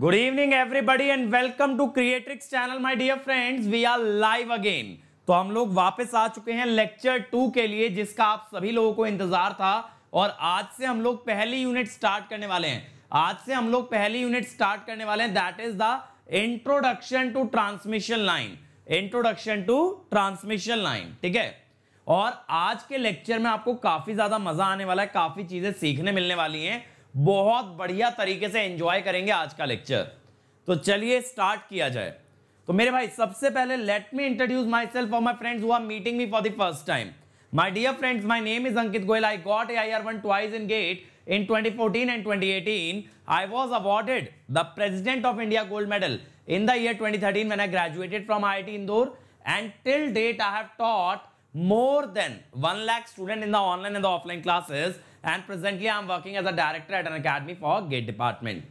Good evening everybody and welcome to Creatrix channel my dear friends we are live again तो हम लोग वापस आ चुके हैं लेक्चर टू के लिए जिसका आप सभी लोगों को इंतजार था और आज से हम लोग पहली यूनिट स्टार्ट करने वाले हैं आज से हम लोग पहली यूनिट स्टार्ट करने वाले हैं that is the introduction to transmission line introduction to transmission line ठीक है और आज के लेक्चर में आपको काफी ज्यादा मजा आने वाला है काफी चीजें सीखने मिलने वाली हैं बहुत बढ़िया तरीके से एंजॉय करेंगे आज का लेक्चर तो चलिए स्टार्ट किया जाए तो मेरे भाई सबसे पहले let me introduce myself और my friends who are meeting me for the first time my dear friends my name is Ankit Goyal I got a I R one twice in GATE in 2014 and 2018 I was awarded the president of India gold medal in the year 2013 when I graduated from IIT Indore and till date I have taught more than 1 lakh student in the online and the offline classes and presently I am working as a director at an academy for gate department.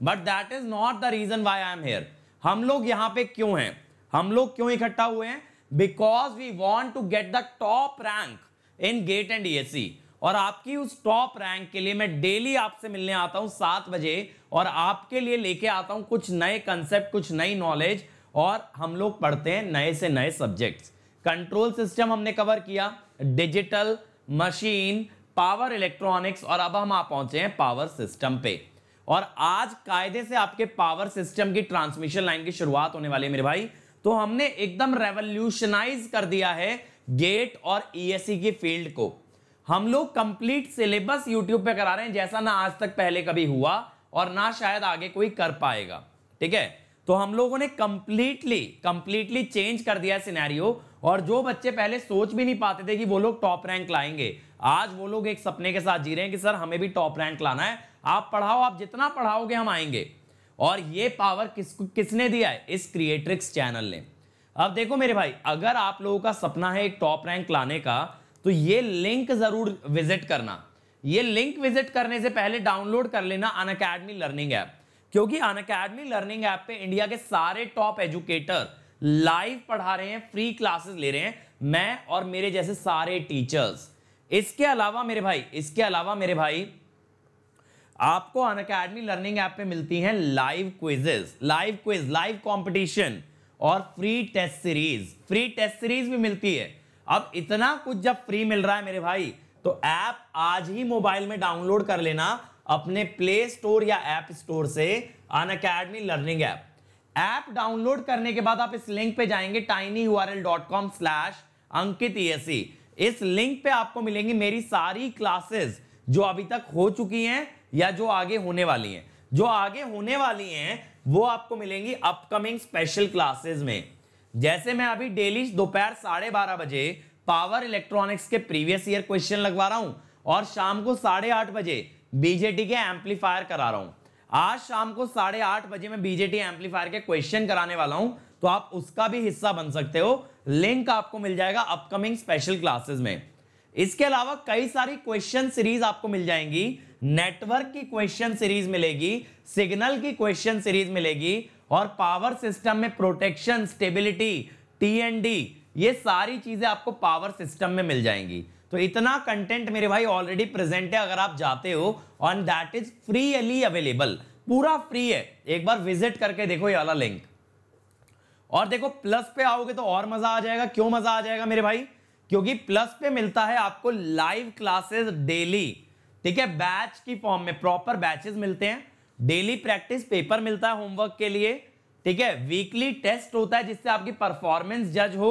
But that is not the reason why I am here. hum log yahan pe kyu hain hum log kyu ikhatta hue hain because we want to get the top rank in gate and DSC और आपकी उस top rank के लिए मैं daily आपसे मिलने आता हूं सात बजे और आपके लिए लेके आता हूं कुछ नए कंसेप्ट कुछ नई नॉलेज और हम लोग पढ़ते हैं नए से नए सब्जेक्ट्स कंट्रोल सिस्टम हमने कवर किया डिजिटल मशीन पावर इलेक्ट्रॉनिक्स और अब हम आप पहुंचे हैं पावर सिस्टम पे और आज कायदे से आपके पावर सिस्टम की ट्रांसमिशन लाइन की शुरुआत होने वाली है मेरे भाई तो हमने एकदम रेवोल्यूशनाइज कर दिया है गेट और ईएससी e की फील्ड को हम लोग कंप्लीट सिलेबस यूट्यूब पे करा रहे हैं जैसा ना आज तक पहले कभी हुआ और ना शायद आगे कोई कर पाएगा ठीक है तो हम लोगों ने कंप्लीटली कंप्लीटली चेंज कर दिया सिनेरियो और जो बच्चे पहले सोच भी नहीं पाते थे कि वो लोग टॉप रैंक लाएंगे आज वो लोग एक सपने के साथ जी रहे हैं कि सर हमें भी टॉप रैंक लाना है आप पढ़ाओ आप जितना पढ़ाओगे हम आएंगे और ये पावर किस किसने दिया है इस क्रिएट्रिक्स चैनल ने अब देखो मेरे भाई अगर आप लोगों का सपना है एक टॉप रैंक लाने का तो ये लिंक जरूर विजिट करना ये लिंक विजिट करने से पहले डाउनलोड कर लेना अन अकेडमी लर्निंग ऐप क्योंकि अन अकेडमी लर्निंग ऐप पे इंडिया के सारे टॉप एजुकेटर लाइव पढ़ा रहे हैं फ्री क्लासेस ले रहे हैं मैं और मेरे जैसे सारे टीचर्स इसके अलावा मेरे भाई इसके अलावा मेरे भाई आपको अन अकेडमी लर्निंग ऐप पे मिलती हैं live quizzes live quiz live competition और free test series free test series भी मिलती है अब इतना कुछ जब फ्री मिल रहा है मेरे भाई तो ऐप आज ही मोबाइल में डाउनलोड कर लेना अपने प्ले स्टोर या ऐप स्टोर से Unacademy learning app app download करने के बाद आप इस लिंक पे जाएंगे tiny.url.com/ankitesi इस लिंक पे आपको मिलेंगी मेरी सारी क्लासेस जो अभी तक हो चुकी हैं या जो आगे होने वाली हैं जो आगे होने वाली हैं वो आपको मिलेंगी अपकमिंग स्पेशल क्लासेस में जैसे मैं अभी डेली दोपहर साढ़े बारह बजे पावर इलेक्ट्रॉनिक्स के प्रीवियस ईयर क्वेश्चन लगवा रहा हूं और शाम को साढ़े आठ बजे बीजेटी के एम्पलीफायर करा रहा हूं आज शाम को साढ़े आठ बजे मैं बीजेटी एम्पलीफायर के क्वेश्चन कराने वाला हूं तो आप उसका भी हिस्सा बन सकते हो लिंक आपको मिल जाएगा अपकमिंग स्पेशल क्लासेस में इसके अलावा कई सारी क्वेश्चन सीरीज आपको मिल जाएंगी नेटवर्क की क्वेश्चन सीरीज मिलेगी सिग्नल की क्वेश्चन सीरीज मिलेगी और पावर सिस्टम में प्रोटेक्शन स्टेबिलिटी टीएनडी ये सारी चीजें आपको पावर सिस्टम में मिल जाएंगी तो इतना कंटेंट मेरे भाई ऑलरेडी प्रेजेंट है अगर आप जाते हो on that is freely available पूरा फ्री है एक बार विजिट करके देखो ये वाला लिंक और देखो प्लस पे आओगे तो और मजा आ जाएगा क्यों मजा आ जाएगा मेरे भाई क्योंकि प्लस पे मिलता है आपको लाइव क्लासेस डेली ठीक है बैच की फॉर्म में प्रॉपर बैचेस मिलते हैं डेली प्रैक्टिस पेपर मिलता है होमवर्क के लिए ठीक है वीकली टेस्ट होता है जिससे आपकी परफॉर्मेंस जज हो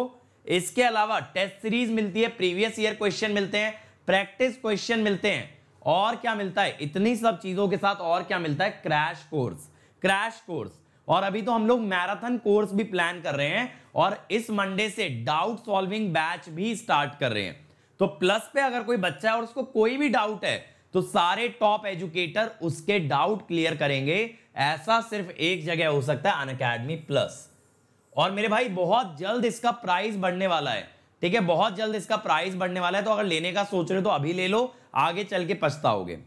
इसके अलावा टेस्ट सीरीज मिलती है प्रीवियस ईयर क्वेश्चन मिलते हैं प्रैक्टिस क्वेश्चन मिलते हैं और क्या मिलता है इतनी सब चीजों के साथ और क्या मिलता है क्रैश कोर्स क्रैश कोर्स और अभी तो हम लोग मैराथन कोर्स भी प्लान कर रहे हैं और इस मंडे से डाउट सॉल्विंग बैच भी स्टार्ट कर रहे हैं तो प्लस पे अगर कोई बच्चा है और उसको कोई भी डाउट है तो सारे टॉप एजुकेटर उसके डाउट क्लियर करेंगे ऐसा सिर्फ एक जगह हो सकता है अन अकेडमी प्लस और मेरे भाई बहुत जल्द इसका प्राइस बढ़ने वाला है ठीक है बहुत जल्द इसका प्राइस बढ़ने वाला है तो अगर लेने का सोच रहे हो तो अभी ले लो आगे चल के पछताओगे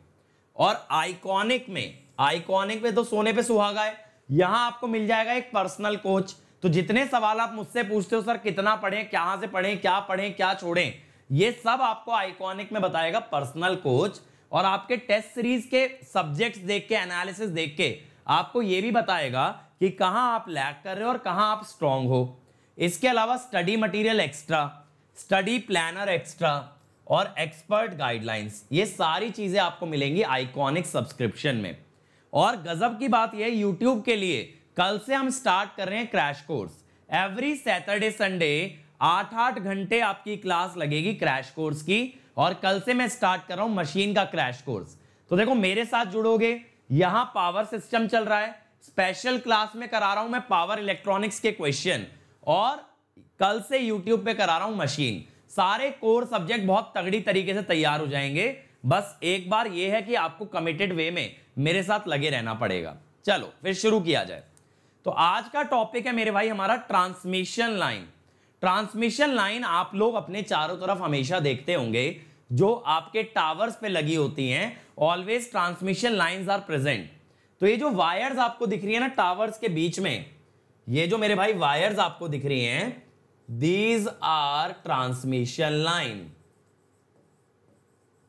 और आइकॉनिक में आइकॉनिक में तो सोने पे सुहागा है यहाँ आपको मिल जाएगा एक पर्सनल कोच तो जितने सवाल आप मुझसे पूछते हो सर कितना पढ़ें कहाँ से पढ़ें क्या पढ़ें क्या छोड़ें ये सब आपको आइकॉनिक में बताएगा पर्सनल कोच और आपके टेस्ट सीरीज के सब्जेक्ट्स देख के एनालिसिस देख के आपको ये भी बताएगा कि कहां आप लैक कर रहे हो और कहां आप स्ट्रांग हो इसके अलावा study material extra study planner extra और एक्सपर्ट गाइडलाइंस ये सारी चीज़ें आपको मिलेंगी आइकॉनिक सब्सक्रिप्शन में और गजब की बात यह यूट्यूब के लिए कल से हम स्टार्ट कर रहे हैं crash course every Saturday Sunday आठ आठ घंटे आपकी क्लास लगेगी क्रैश कोर्स की और कल से मैं स्टार्ट कर रहा हूं मशीन का क्रैश कोर्स तो देखो मेरे साथ जुड़ोगे यहां पावर सिस्टम चल रहा है स्पेशल क्लास में करा रहा हूं मैं पावर इलेक्ट्रॉनिक्स के क्वेश्चन और कल से यूट्यूब पे करा रहा हूं मशीन सारे कोर सब्जेक्ट बहुत तगड़ी तरीके से तैयार हो जाएंगे बस एक बार यह है कि आपको कमिटेड वे में मेरे साथ लगे रहना पड़ेगा चलो फिर शुरू किया जाए तो आज का टॉपिक है मेरे भाई हमारा ट्रांसमिशन लाइन ट्रांसमिशन लाइन आप लोग अपने चारों तरफ हमेशा देखते होंगे जो आपके टावर्स पे लगी होती हैं always transmission lines are present तो ये जो वायर्स आपको दिख रही है ना टावर्स के बीच में ये जो मेरे भाई वायर्स आपको दिख रही हैं दीज आर ट्रांसमिशन लाइन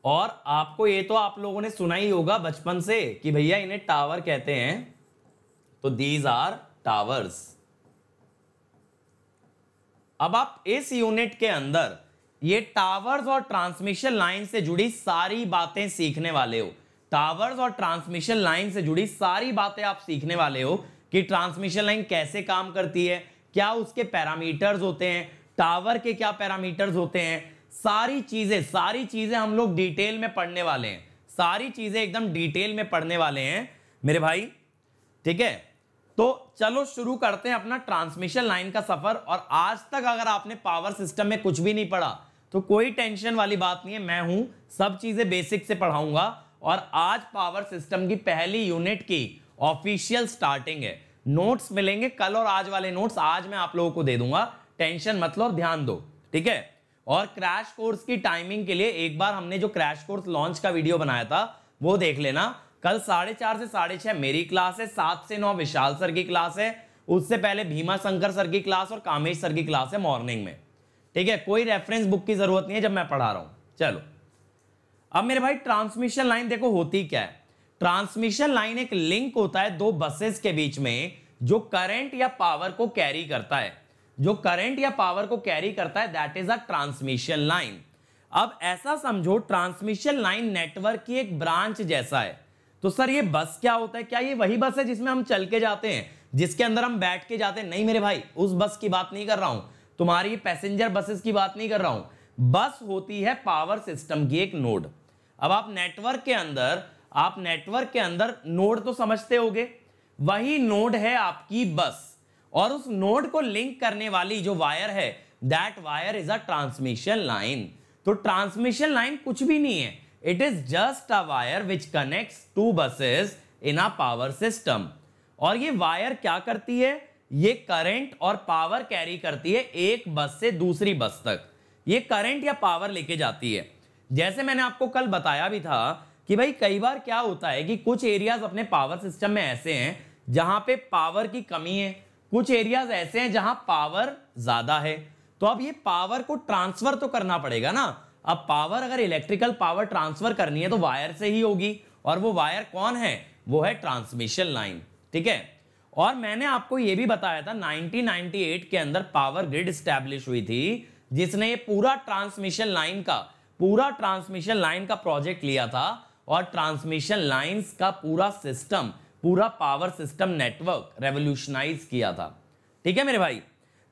और आपको ये तो आप लोगों ने सुना ही होगा बचपन से कि भैया इन्हें टावर कहते हैं तो दीज आर टावर्स अब आप इस यूनिट के अंदर ये टावर्स और ट्रांसमिशन लाइन से जुड़ी सारी बातें सीखने वाले हो टावर्स और ट्रांसमिशन लाइन से जुड़ी सारी बातें आप सीखने वाले हो कि ट्रांसमिशन लाइन कैसे काम करती है क्या उसके पैरामीटर्स होते हैं टावर के क्या पैरामीटर्स होते हैं सारी चीज़ें सारी चीज़ें हम लोग डिटेल में पढ़ने वाले हैं सारी चीज़ें एकदम डिटेल में पढ़ने वाले हैं मेरे भाई ठीक है तो चलो शुरू करते हैं अपना ट्रांसमिशन लाइन का सफ़र और आज तक अगर आपने पावर सिस्टम में कुछ भी नहीं पढ़ा तो कोई टेंशन वाली बात नहीं है मैं हूं सब चीज़ें बेसिक से पढ़ाऊंगा और आज पावर सिस्टम की पहली यूनिट की ऑफिशियल स्टार्टिंग है नोट्स मिलेंगे कल और आज वाले नोट्स आज मैं आप लोगों को दे दूंगा टेंशन मतलब ध्यान दो ठीक है और क्रैश कोर्स की टाइमिंग के लिए एक बार हमने जो क्रैश कोर्स लॉन्च का वीडियो बनाया था वो देख लेना कल साढ़े चार से साढ़े छः मेरी क्लास है सात से नौ विशाल सर की क्लास है उससे पहले भीमा शंकर सर की क्लास और कामेश सर की क्लास है मॉर्निंग में ठीक है कोई रेफरेंस बुक की जरूरत नहीं है जब मैं पढ़ा रहा हूँ चलो अब मेरे भाई ट्रांसमिशन लाइन देखो होती क्या है ट्रांसमिशन लाइन एक लिंक होता है दो बसेस के बीच में जो करंट या पावर को कैरी करता है जो करंट या पावर को कैरी करता है that is a transmission line अब ऐसा समझो ट्रांसमिशन लाइन नेटवर्क की एक ब्रांच जैसा है तो सर ये बस क्या होता है क्या ये वही बस है जिसमें हम चल के जाते हैं जिसके अंदर हम बैठ के जाते हैं नहीं मेरे भाई उस बस की बात नहीं कर रहा हूं तुम्हारी पैसेंजर बसेस की बात नहीं कर रहा हूं बस होती है पावर सिस्टम की एक नोड अब आप नेटवर्क के अंदर आप नेटवर्क के अंदर नोड तो समझते होगे वही नोड है आपकी बस और उस नोड को लिंक करने वाली जो वायर है that wire is a transmission line तो ट्रांसमिशन लाइन कुछ भी नहीं है it is just a wire which connect to buses in a power system और ये वायर क्या करती है ये करंट और पावर कैरी करती है एक बस से दूसरी बस तक ये करंट या पावर लेके जाती है जैसे मैंने आपको कल बताया भी था कि भाई कई बार क्या होता है कि कुछ एरियाज अपने पावर सिस्टम में ऐसे हैं जहां पे पावर की कमी है कुछ एरियाज ऐसे हैं जहां पावर ज्यादा है तो अब ये पावर को ट्रांसफर तो करना पड़ेगा ना अब पावर अगर इलेक्ट्रिकल पावर ट्रांसफर करनी है तो वायर से ही होगी और वो वायर कौन है वो है ट्रांसमिशन लाइन ठीक है और मैंने आपको ये भी बताया था 1998 के अंदर पावर ग्रिड स्टैब्लिश हुई थी जिसने ये पूरा ट्रांसमिशन लाइन का पूरा ट्रांसमिशन लाइन का प्रोजेक्ट लिया था और ट्रांसमिशन लाइन का पूरा सिस्टम पूरा पावर सिस्टम नेटवर्क रेवोल्यूशनाइज किया था ठीक है मेरे भाई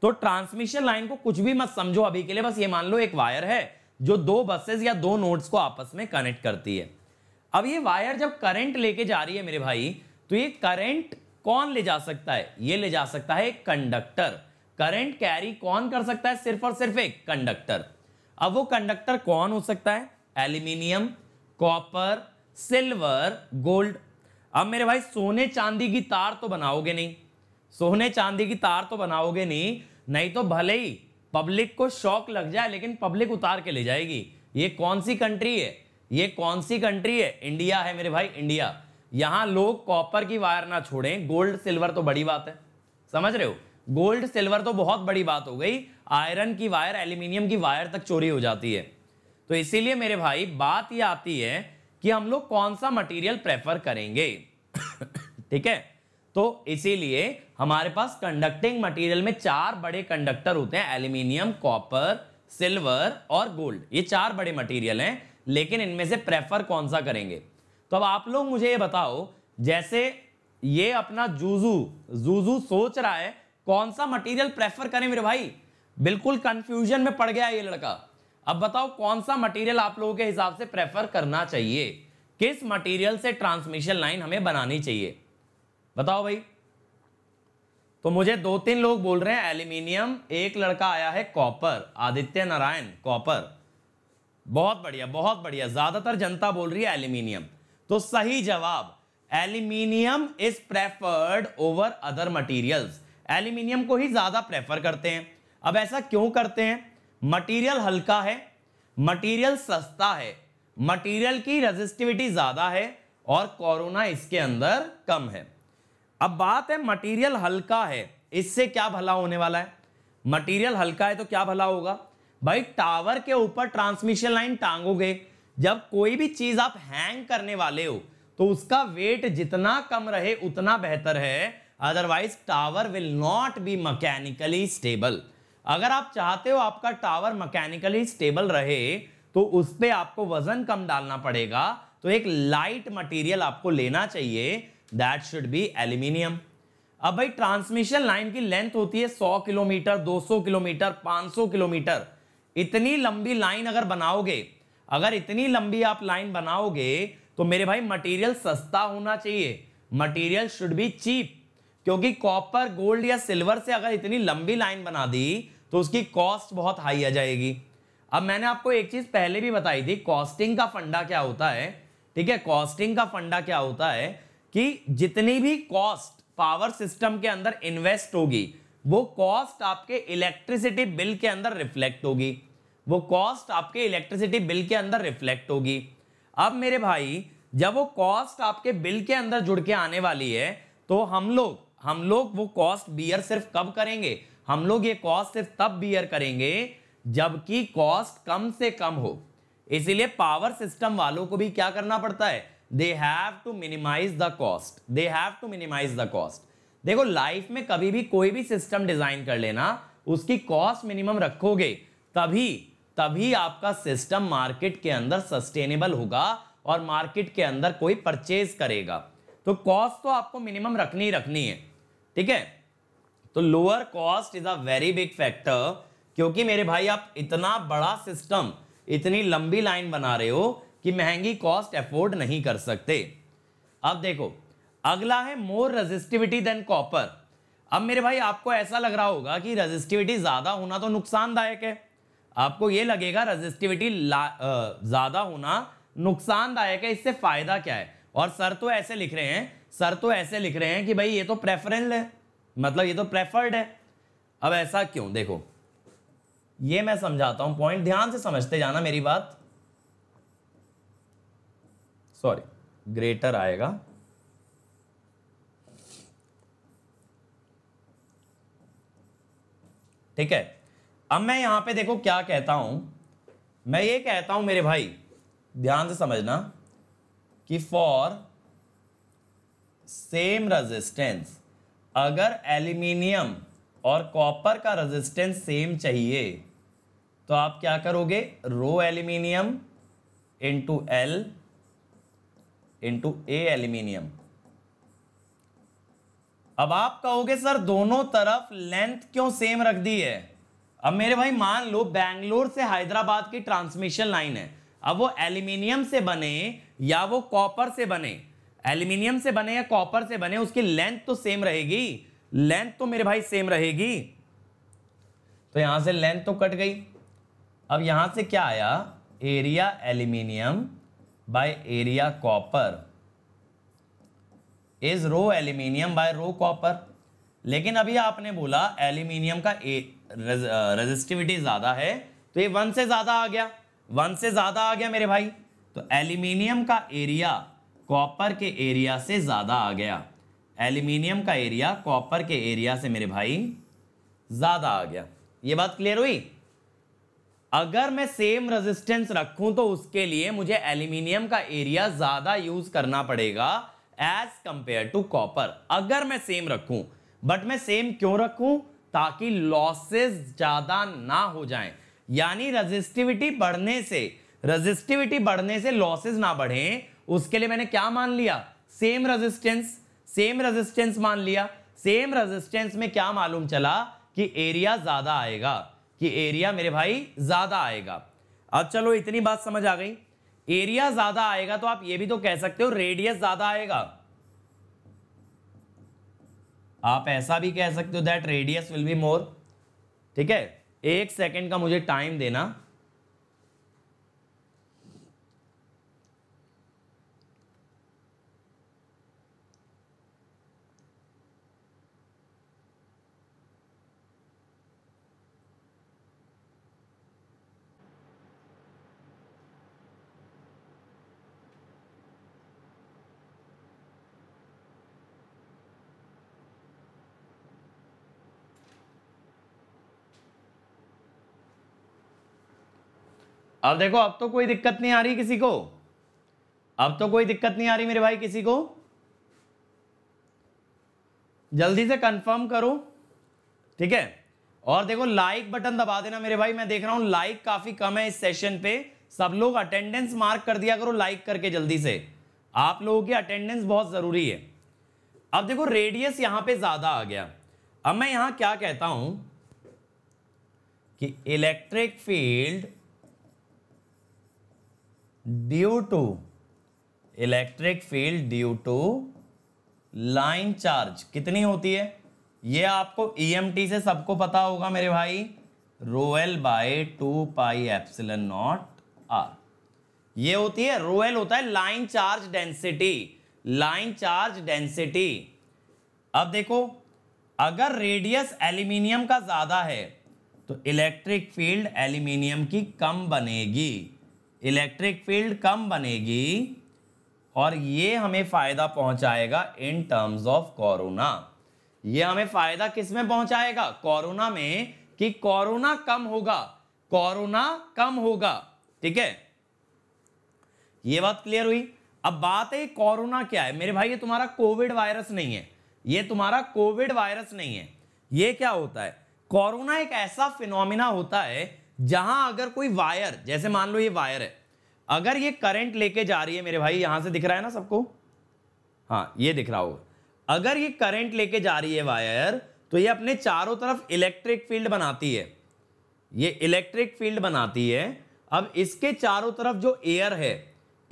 तो ट्रांसमिशन लाइन को कुछ भी मत समझो अभी के लिए बस ये मान लो एक वायर है जो दो बसेस या दो नोड्स को आपस में कनेक्ट करती है अब ये वायर जब करंट लेके जा रही है मेरे भाई तो ये करंट कौन ले जा सकता है ये ले जा सकता है कंडक्टर करंट कैरी कौन कर सकता है सिर्फ और सिर्फ एक कंडक्टर अब वो कंडक्टर कौन हो सकता है एल्यूमिनियम कॉपर सिल्वर गोल्ड अब मेरे भाई सोने चांदी की तार तो बनाओगे नहीं सोने चांदी की तार तो बनाओगे नहीं नहीं तो भले ही पब्लिक को शौक लग जाए लेकिन पब्लिक उतार के ले जाएगी ये कौन सी कंट्री है ये कौन सी कंट्री है इंडिया है मेरे भाई इंडिया यहाँ लोग कॉपर की वायर ना छोड़ें गोल्ड सिल्वर तो बड़ी बात है समझ रहे हो गोल्ड सिल्वर तो बहुत बड़ी बात हो गई आयरन की वायर एल्यूमिनियम की वायर तक चोरी हो जाती है तो इसीलिए मेरे भाई बात ये आती है कि हम लोग कौन सा मटेरियल प्रेफर करेंगे ठीक है तो इसीलिए हमारे पास कंडक्टिंग मटेरियल में चार बड़े कंडक्टर होते हैं एल्यूमिनियम कॉपर सिल्वर और गोल्ड ये चार बड़े मटेरियल हैं लेकिन इनमें से प्रेफर कौन सा करेंगे तो अब आप लोग मुझे ये बताओ जैसे ये अपना जूजू जूजू सोच रहा है कौन सा मटेरियल प्रेफर करें मेरे भाई बिल्कुल कंफ्यूजन में पड़ गया ये लड़का अब बताओ कौन सा मटेरियल आप लोगों के हिसाब से प्रेफर करना चाहिए किस मटेरियल से ट्रांसमिशन लाइन हमें बनानी चाहिए बताओ भाई तो मुझे दो तीन लोग बोल रहे हैं एल्यूमिनियम एक लड़का आया है कॉपर आदित्य नारायण कॉपर बहुत बढ़िया बहुत बढ़िया ज्यादातर जनता बोल रही है एल्यूमिनियम तो सही जवाब aluminium is preferred over other materials aluminium को ही ज्यादा प्रेफर करते हैं अब ऐसा क्यों करते हैं मटेरियल हल्का है मटेरियल सस्ता है मटेरियल की रेजिस्टिविटी ज़्यादा है और कोरोना इसके अंदर कम है अब बात है मटेरियल हल्का है इससे क्या भला होने वाला है मटेरियल हल्का है तो क्या भला होगा भाई टावर के ऊपर ट्रांसमिशन लाइन टांगोगे जब कोई भी चीज आप हैंग करने वाले हो तो उसका वेट जितना कम रहे उतना बेहतर है otherwise tower will not be mechanically stable अगर आप चाहते हो आपका टावर मैकेनिकली स्टेबल रहे तो उस पर आपको वजन कम डालना पड़ेगा तो एक लाइट मटेरियल आपको लेना चाहिए दैट शुड बी एल्यूमिनियम अब भाई ट्रांसमिशन लाइन की लेंथ होती है 100 किलोमीटर 200 किलोमीटर 500 किलोमीटर इतनी लंबी लाइन अगर बनाओगे अगर इतनी लंबी आप लाइन बनाओगे तो मेरे भाई मटेरियल सस्ता होना चाहिए मटेरियल शुड बी चीप क्योंकि कॉपर गोल्ड या सिल्वर से अगर इतनी लंबी लाइन बना दी तो उसकी कॉस्ट बहुत हाई आ जाएगी अब मैंने आपको एक चीज़ पहले भी बताई थी कॉस्टिंग का फंडा क्या होता है ठीक है कॉस्टिंग का फंडा क्या होता है कि जितनी भी कॉस्ट पावर सिस्टम के अंदर इन्वेस्ट होगी वो कॉस्ट आपके इलेक्ट्रिसिटी बिल के अंदर रिफ्लेक्ट होगी वो कॉस्ट आपके इलेक्ट्रिसिटी बिल के अंदर रिफ्लेक्ट होगी अब मेरे भाई जब वो कॉस्ट आपके बिल के अंदर जुड़ के आने वाली है तो हम लोग हम लोग वो कॉस्ट बियर सिर्फ कब करेंगे हम लोग ये कॉस्ट सिर्फ तब बियर करेंगे जबकि कॉस्ट कम से कम हो इसीलिए पावर सिस्टम वालों को भी क्या करना पड़ता है they have to minimise the cost they have to minimise the cost देखो लाइफ में कभी भी कोई भी सिस्टम डिजाइन कर लेना उसकी कॉस्ट मिनिमम रखोगे तभी तभी आपका सिस्टम मार्केट के अंदर सस्टेनेबल होगा और मार्केट के अंदर कोई परचेज करेगा तो कॉस्ट तो आपको मिनिमम रखनी ही रखनी है ठीक है तो lower cost is a very big factor क्योंकि मेरे भाई आप इतना बड़ा सिस्टम इतनी लंबी लाइन बना रहे हो कि महंगी कॉस्ट अफोर्ड नहीं कर सकते अब देखो अगला है मोर रजिस्टिविटी देन कॉपर अब मेरे भाई आपको ऐसा लग रहा होगा कि रजिस्टिविटी ज़्यादा होना तो नुकसानदायक है आपको यह लगेगा रजिस्टिविटी ज़्यादा होना नुकसानदायक है इससे फ़ायदा क्या है और सर तो ऐसे लिख रहे हैं सर तो ऐसे लिख रहे हैं कि भाई ये तो प्रेफरेंस है मतलब ये तो प्रेफर्ड है अब ऐसा क्यों देखो ये मैं समझाता हूं पॉइंट ध्यान से समझते जाना मेरी बात सॉरी ग्रेटर आएगा ठीक है अब मैं यहां पे देखो क्या कहता हूं मैं ये कहता हूं मेरे भाई ध्यान से समझना कि फॉर सेम रेजिस्टेंस अगर एल्यूमिनियम और कॉपर का रेजिस्टेंस सेम चाहिए तो आप क्या करोगे rho aluminium into L into A aluminium अब आप कहोगे सर दोनों तरफ लेंथ क्यों सेम रख दी है अब मेरे भाई मान लो बैंगलोर से हैदराबाद की ट्रांसमिशन लाइन है अब वो एल्यूमिनियम से बने या वो कॉपर से बने एल्यूमिनियम से बने या कॉपर से बने उसकी लेंथ तो सेम रहेगी लेंथ तो मेरे भाई सेम रहेगी तो यहां से लेंथ तो कट गई अब यहां से क्या आया area aluminium by area copper is rho aluminium by rho copper लेकिन अभी आपने बोला एल्यूमिनियम का रेजिस्टिविटी ज़्यादा है तो ये वन से ज़्यादा आ गया वन से ज़्यादा आ गया मेरे भाई तो एल्यूमिनियम का एरिया कॉपर के एरिया से ज़्यादा आ गया एल्यूमिनियम का एरिया कॉपर के एरिया से मेरे भाई ज़्यादा आ गया ये बात क्लियर हुई अगर मैं सेम रेजिस्टेंस रखूं तो उसके लिए मुझे एल्यूमिनियम का एरिया ज़्यादा यूज करना पड़ेगा एज कंपेयर टू कॉपर अगर मैं सेम रखूं बट मैं सेम क्यों रखूं ताकि लॉसेस ज़्यादा ना हो जाएं यानी रेजिस्टिविटी बढ़ने से रेजिस्टिविटी बढ़ने से लॉसेस ना बढ़ें उसके लिए मैंने क्या मान लिया सेम रेजिस्टेंस सेम रेजिस्टेंस मान लिया सेम रेजिस्टेंस में क्या मालूम चला कि एरिया ज्यादा आएगा कि एरिया मेरे भाई ज्यादा आएगा अब चलो इतनी बात समझ आ गई एरिया ज्यादा आएगा तो आप यह भी तो कह सकते हो रेडियस ज्यादा आएगा आप ऐसा भी कह सकते हो that radius will be more ठीक है एक सेकंड का मुझे टाइम देना अब देखो अब तो कोई दिक्कत नहीं आ रही किसी को अब तो कोई दिक्कत नहीं आ रही मेरे भाई किसी को जल्दी से कंफर्म करो ठीक है और देखो लाइक बटन दबा देना मेरे भाई मैं देख रहा हूं लाइक काफी कम है इस सेशन पे सब लोग अटेंडेंस मार्क कर दिया करो लाइक करके जल्दी से आप लोगों की अटेंडेंस बहुत जरूरी है अब देखो रेडियस यहां पे ज्यादा आ गया अब मैं यहां क्या कहता हूं कि electric field due to electric field due to line charge कितनी होती है ये आपको ई e से सबको पता होगा मेरे भाई rho L by two pi epsilon naught R ये होती है रोएल होता है line charge density line charge density अब देखो अगर रेडियस एल्यूमिनियम का ज़्यादा है तो इलेक्ट्रिक फील्ड एल्यूमिनियम की कम बनेगी इलेक्ट्रिक फील्ड कम बनेगी और ये हमें फ़ायदा पहुंचाएगा इन टर्म्स ऑफ कोरोना ये हमें फ़ायदा किस में पहुंचाएगा कोरोना में कि कोरोना कम होगा कोरोना कम होगा ठीक है ये बात क्लियर हुई अब बात है कोरोना क्या है मेरे भाई ये तुम्हारा कोविड वायरस नहीं है ये तुम्हारा कोविड वायरस नहीं है ये क्या होता है कोरोना एक ऐसा फिनोमिना होता है जहां अगर कोई वायर जैसे मान लो ये वायर है अगर ये करंट लेके जा रही है मेरे भाई यहां से दिख रहा है ना सबको हाँ ये दिख रहा होगा अगर ये करंट लेके जा रही है वायर तो ये अपने चारों तरफ इलेक्ट्रिक फील्ड बनाती है ये इलेक्ट्रिक फील्ड बनाती है अब इसके चारों तरफ जो एयर है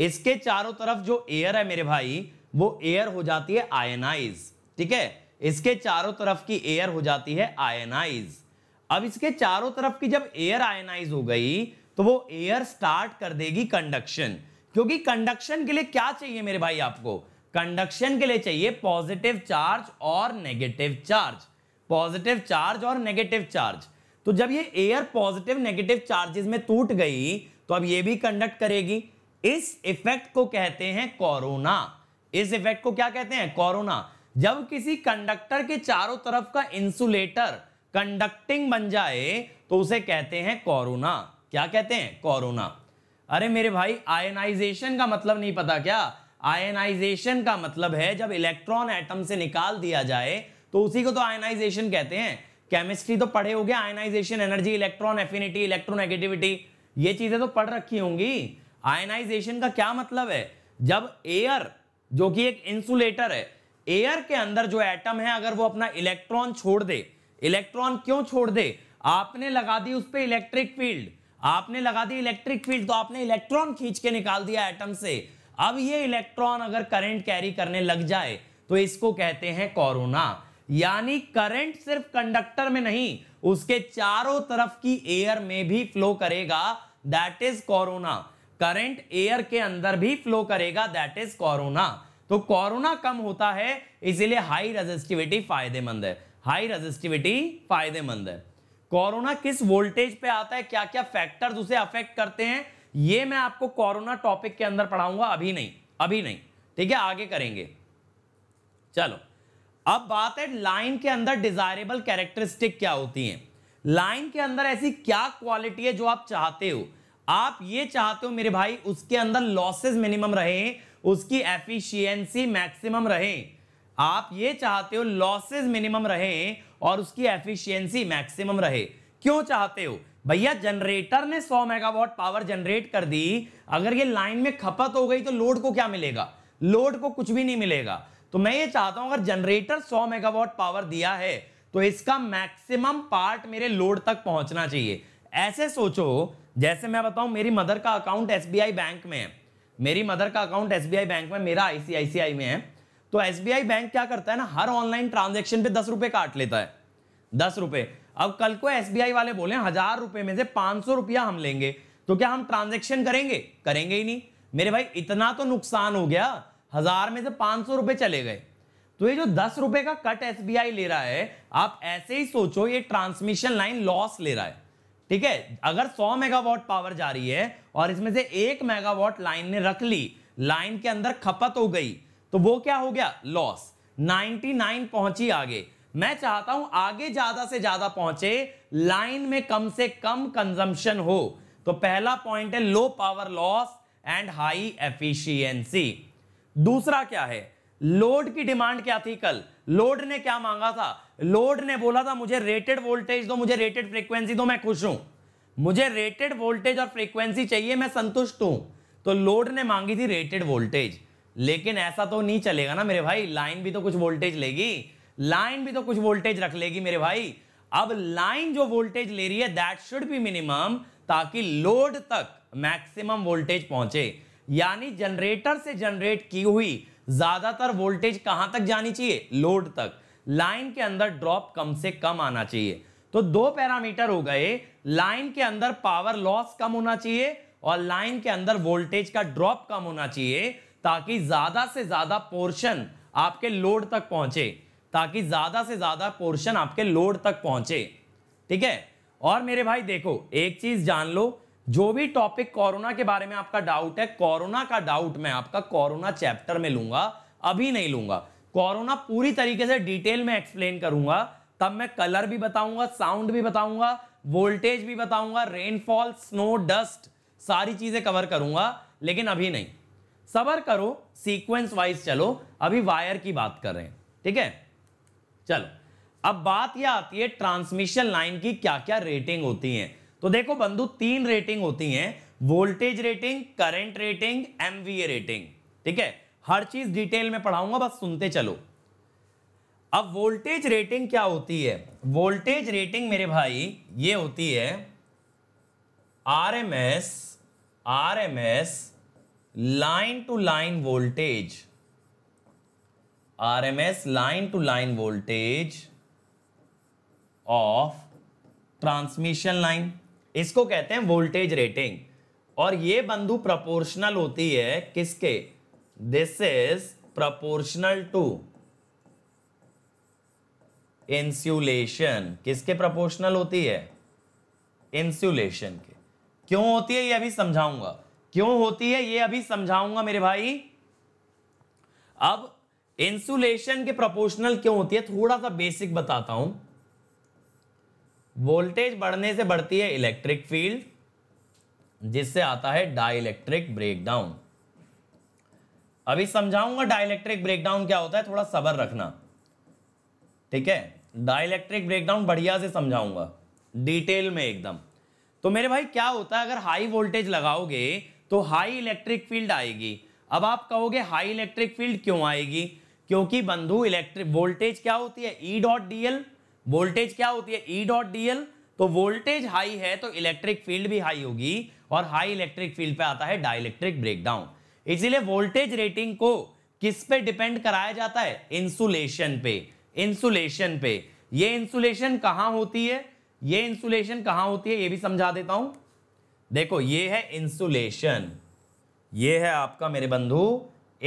इसके चारों तरफ जो एयर है मेरे भाई वो एयर हो जाती है आयनाइज ठीक है इसके चारों तरफ की एयर हो जाती है आयनाइज अब इसके चारों तरफ की जब एयर आयनाइज हो गई तो वो एयर स्टार्ट कर देगी कंडक्शन क्योंकि कंडक्शन के लिए क्या चाहिए मेरे भाई आपको कंडक्शन के लिए चाहिए पॉजिटिव चार्ज और नेगेटिव चार्ज पॉजिटिव चार्ज और नेगेटिव चार्ज तो जब ये एयर पॉजिटिव नेगेटिव चार्जेस में टूट गई तो अब ये भी कंडक्ट करेगी इस इफेक्ट को कहते हैं कोरोना इस इफेक्ट को क्या कहते हैं कोरोना जब किसी कंडक्टर के चारों तरफ का इंसुलेटर कंडक्टिंग बन जाए तो उसे कहते हैं कोरोना क्या कहते हैं कोरोना अरे मेरे भाई आयनाइजेशन का मतलब नहीं पता क्या आयनाइजेशन का मतलब है जब इलेक्ट्रॉन एटम से निकाल दिया जाए तो उसी को तो आयनाइजेशन कहते हैं केमिस्ट्री तो पढ़े हो गया ionisation energy electron affinity electronegativity ये चीजें तो पढ़ रखी होंगी आयनाइजेशन का क्या मतलब है जब एयर जो कि एक इंसुलेटर है एयर के अंदर जो एटम है अगर वो अपना इलेक्ट्रॉन छोड़ दे इलेक्ट्रॉन क्यों छोड़ दे आपने लगा दी उस पर इलेक्ट्रिक फील्ड आपने लगा दी इलेक्ट्रिक फील्ड तो आपने इलेक्ट्रॉन खींच के निकाल दिया एटम से अब ये इलेक्ट्रॉन अगर करंट कैरी करने लग जाए तो इसको कहते हैं कोरोना यानी करंट सिर्फ कंडक्टर में नहीं उसके चारों तरफ की एयर में भी फ्लो करेगा that is corona current air के अंदर भी फ्लो करेगा दैट इज कोरोना तो कोरोना कम होता है इसीलिए हाई रेजिस्टिविटी फायदेमंद है हाई रजिस्टिविटी फायदेमंद है कोरोना किस वोल्टेज पे आता है क्या क्या फैक्टर्स उसे अफेक्ट करते हैं ये मैं आपको कोरोना टॉपिक के अंदर पढ़ाऊंगा अभी नहीं अभी नहीं ठीक है आगे करेंगे चलो अब बात है लाइन के अंदर डिजायरेबल कैरेक्टरिस्टिक क्या होती है लाइन के अंदर ऐसी क्या क्वालिटी है जो आप चाहते हो आप ये चाहते हो मेरे भाई उसके अंदर लॉसेस मिनिमम रहे उसकी एफिशिएंसी मैक्सिमम रहे आप ये चाहते हो लॉसेज मिनिमम रहे और उसकी एफिशिएंसी मैक्सिमम रहे क्यों चाहते हो भैया जनरेटर ने 100 मेगावाट पावर जनरेट कर दी अगर ये लाइन में खपत हो गई तो लोड को क्या मिलेगा लोड को कुछ भी नहीं मिलेगा तो मैं ये चाहता हूं अगर जनरेटर 100 मेगावाट पावर दिया है तो इसका मैक्सिमम पार्ट मेरे लोड तक पहुंचना चाहिए ऐसे सोचो जैसे मैं बताऊं मेरी मदर का अकाउंट एसबीआई बैंक में है मेरी मदर का अकाउंट एसबीआई बैंक में मेरा आईसीआईसीआई में है तो आई बैंक क्या करता है ना हर ऑनलाइन ट्रांजेक्शन पे दस रुपए काट लेता है दस रुपए अब कल को आई वाले बोले हजार रुपए में से पांच सौ रुपया हम लेंगे तो क्या हम ट्रांजेक्शन करेंगे करेंगे ही नहीं मेरे भाई इतना तो नुकसान हो गया हजार में से पांच सौ रुपए चले गए तो ये जो दस रुपए का कट आई ले रहा है आप ऐसे ही सोचो ये ट्रांसमिशन लाइन लॉस ले रहा है ठीक है अगर सौ मेगावॉट पावर जा रही है और इसमें से एक मेगावॉट लाइन ने रख ली लाइन के अंदर खपत हो गई तो वो क्या हो गया लॉस 99 पहुंची आगे मैं चाहता हूं आगे ज्यादा से ज्यादा पहुंचे लाइन में कम से कम कंजम्पशन हो तो पहला पॉइंट है low power loss and high efficiency दूसरा क्या है लोड की डिमांड क्या थी कल लोड ने क्या मांगा था लोड ने बोला था मुझे रेटेड वोल्टेज दो मुझे रेटेड फ्रीक्वेंसी दो मैं खुश हूं मुझे रेटेड वोल्टेज और फ्रीक्वेंसी चाहिए मैं संतुष्ट हूं तो लोड ने मांगी थी रेटेड वोल्टेज लेकिन ऐसा तो नहीं चलेगा ना मेरे भाई लाइन भी तो कुछ वोल्टेज लेगी लाइन भी तो कुछ वोल्टेज रख लेगी मेरे भाई अब लाइन जो वोल्टेज ले रही है दैट शुड बी मिनिमम ताकि लोड तक मैक्सिमम वोल्टेज पहुंचे यानी जनरेटर से जनरेट की हुई ज्यादातर वोल्टेज कहां तक जानी चाहिए लोड तक लाइन के अंदर ड्रॉप कम से कम आना चाहिए तो दो पैरामीटर हो गए लाइन के अंदर पावर लॉस कम होना चाहिए और लाइन के अंदर वोल्टेज का ड्रॉप कम होना चाहिए ताकि ज़्यादा से ज़्यादा पोर्शन आपके लोड तक पहुंचे ताकि ज़्यादा से ज़्यादा पोर्शन आपके लोड तक पहुंचे ठीक है और मेरे भाई देखो एक चीज़ जान लो जो भी टॉपिक कोरोना के बारे में आपका डाउट है कोरोना का डाउट मैं आपका कोरोना चैप्टर में लूंगा अभी नहीं लूंगा कोरोना पूरी तरीके से डिटेल में एक्सप्लेन करूंगा तब मैं कलर भी बताऊंगा साउंड भी बताऊंगा वोल्टेज भी बताऊंगा रेनफॉल स्नो डस्ट सारी चीजें कवर करूंगा लेकिन अभी नहीं सबर करो सीक्वेंस वाइज चलो अभी वायर की बात कर रहे हैं ठीक है चलो अब बात यह आती है ट्रांसमिशन लाइन की क्या क्या रेटिंग होती है तो देखो बंधु तीन रेटिंग होती है voltage rating current rating MVA rating ठीक है हर चीज डिटेल में पढ़ाऊंगा बस सुनते चलो अब वोल्टेज रेटिंग क्या होती है वोल्टेज रेटिंग मेरे भाई ये होती है R M S R M S line to line voltage RMS line to line voltage of transmission line इसको कहते हैं वोल्टेज रेटिंग और ये बंधु प्रपोर्शनल होती है किसके this is proportional to insulation किसके प्रपोर्शनल होती है इंसुलेशन के क्यों होती है ये अभी समझाऊंगा क्यों होती है ये अभी समझाऊंगा मेरे भाई अब इंसुलेशन के प्रोपोर्शनल क्यों होती है थोड़ा सा बेसिक बताता हूं वोल्टेज बढ़ने से बढ़ती है इलेक्ट्रिक फील्ड जिससे आता है डाइलेक्ट्रिक ब्रेकडाउन अभी समझाऊंगा डाइलेक्ट्रिक ब्रेकडाउन क्या होता है थोड़ा सबर रखना ठीक है डाइलेक्ट्रिक ब्रेकडाउन बढ़िया से समझाऊंगा डिटेल में एकदम तो मेरे भाई क्या होता है अगर हाई वोल्टेज लगाओगे तो हाई इलेक्ट्रिक फील्ड आएगी अब आप कहोगे हाई इलेक्ट्रिक फील्ड क्यों आएगी क्योंकि बंधु इलेक्ट्रिक वोल्टेज क्या होती है E dot D L voltage क्या होती है ई डॉट डी एल तो वोल्टेज हाई है तो इलेक्ट्रिक फील्ड भी हाई होगी और हाई इलेक्ट्रिक फील्ड पे आता है डाइलेक्ट्रिक ब्रेकडाउन इसीलिए वोल्टेज रेटिंग को किस पे डिपेंड कराया जाता है इंसुलेशन पे इंसुलेशन पे ये इंसुलेशन कहाँ होती है ये इंसुलेशन कहाँ होती है ये भी समझा देता हूं देखो ये है इंसुलेशन ये है आपका मेरे बंधु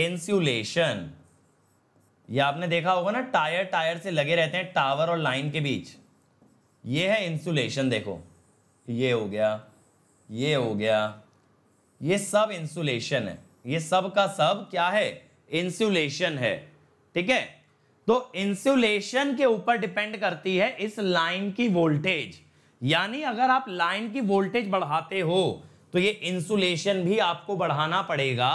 इंसुलेशन ये आपने देखा होगा ना टायर टायर से लगे रहते हैं टावर और लाइन के बीच ये है इंसुलेशन देखो ये हो गया ये हो गया ये सब इंसुलेशन है ये सब का सब क्या है इंसुलेशन है ठीक है तो इंसुलेशन के ऊपर डिपेंड करती है इस लाइन की वोल्टेज यानी अगर आप लाइन की वोल्टेज बढ़ाते हो तो ये इंसुलेशन भी आपको बढ़ाना पड़ेगा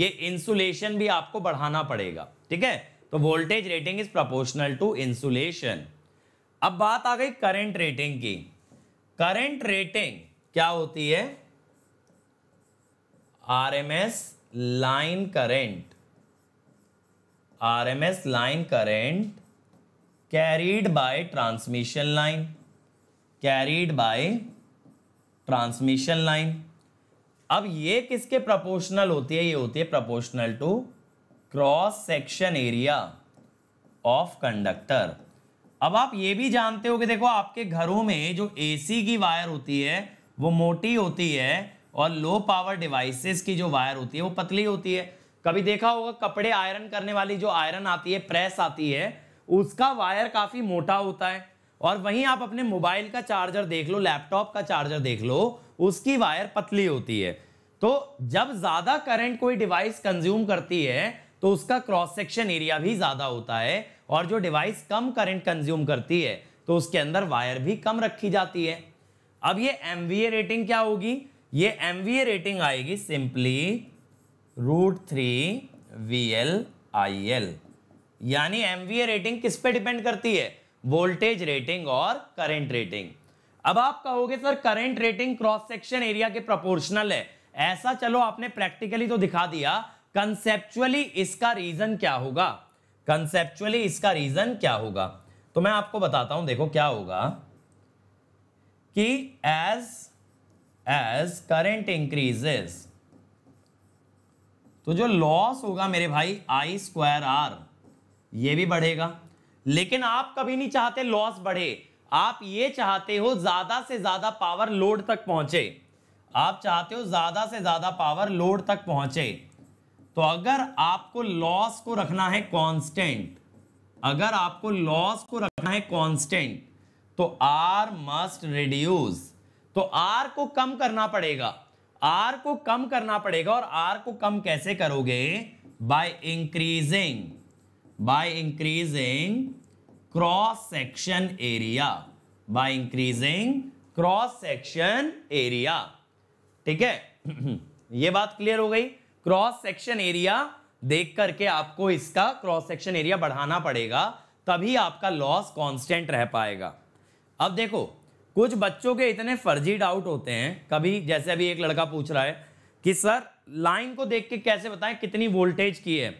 ये इंसुलेशन भी आपको बढ़ाना पड़ेगा ठीक है तो voltage rating is proportional to insulation अब बात आ गई करंट रेटिंग की करंट रेटिंग क्या होती है RMS line current RMS line current carried by transmission line carried by transmission line अब ये किसके प्रोपोर्शनल होती है ये होती है proportional to cross section area of conductor अब आप ये भी जानते हो कि देखो आपके घरों में जो एसी की वायर होती है वो मोटी होती है और लो पावर डिवाइसेस की जो वायर होती है वो पतली होती है कभी देखा होगा कपड़े आयरन करने वाली जो आयरन आती है प्रेस आती है उसका वायर काफ़ी मोटा होता है और वहीं आप अपने मोबाइल का चार्जर देख लो लैपटॉप का चार्जर देख लो उसकी वायर पतली होती है तो जब ज़्यादा करंट कोई डिवाइस कंज्यूम करती है तो उसका क्रॉस सेक्शन एरिया भी ज़्यादा होता है और जो डिवाइस कम करंट कंज्यूम करती है तो उसके अंदर वायर भी कम रखी जाती है अब ये एम रेटिंग क्या होगी ये एम रेटिंग आएगी simply root three V L I L यानी एम रेटिंग किस पे डिपेंड करती है वोल्टेज रेटिंग और करेंट रेटिंग अब आप कहोगे sir current rating cross section area के प्रोपोर्शनल है ऐसा चलो आपने प्रैक्टिकली तो दिखा दिया कंसेप्चुअली इसका रीजन क्या होगा कंसेप्चुअली इसका रीजन क्या होगा तो मैं आपको बताता हूं देखो क्या होगा कि एज एज करेंट इंक्रीजेस तो जो लॉस होगा मेरे भाई आई स्क्वायर आर ये भी बढ़ेगा लेकिन आप कभी नहीं चाहते लॉस बढ़े आप ये चाहते हो ज्यादा से ज्यादा पावर लोड तक पहुंचे आप चाहते हो ज्यादा से ज्यादा पावर लोड तक पहुंचे तो अगर आपको लॉस को रखना है कांस्टेंट अगर आपको लॉस को रखना है कांस्टेंट तो आर मस्ट रिड्यूस तो आर को कम करना पड़ेगा आर को कम करना पड़ेगा और आर को कम कैसे करोगे by increasing by increasing cross section area by increasing cross section area ठीक है ये बात क्लियर हो गई क्रॉस सेक्शन एरिया देख करके आपको इसका क्रॉस सेक्शन एरिया बढ़ाना पड़ेगा तभी आपका लॉस कांस्टेंट रह पाएगा अब देखो कुछ बच्चों के इतने फर्जी डाउट होते हैं कभी जैसे अभी एक लड़का पूछ रहा है कि सर लाइन को देख के कैसे बताएं कितनी वोल्टेज की है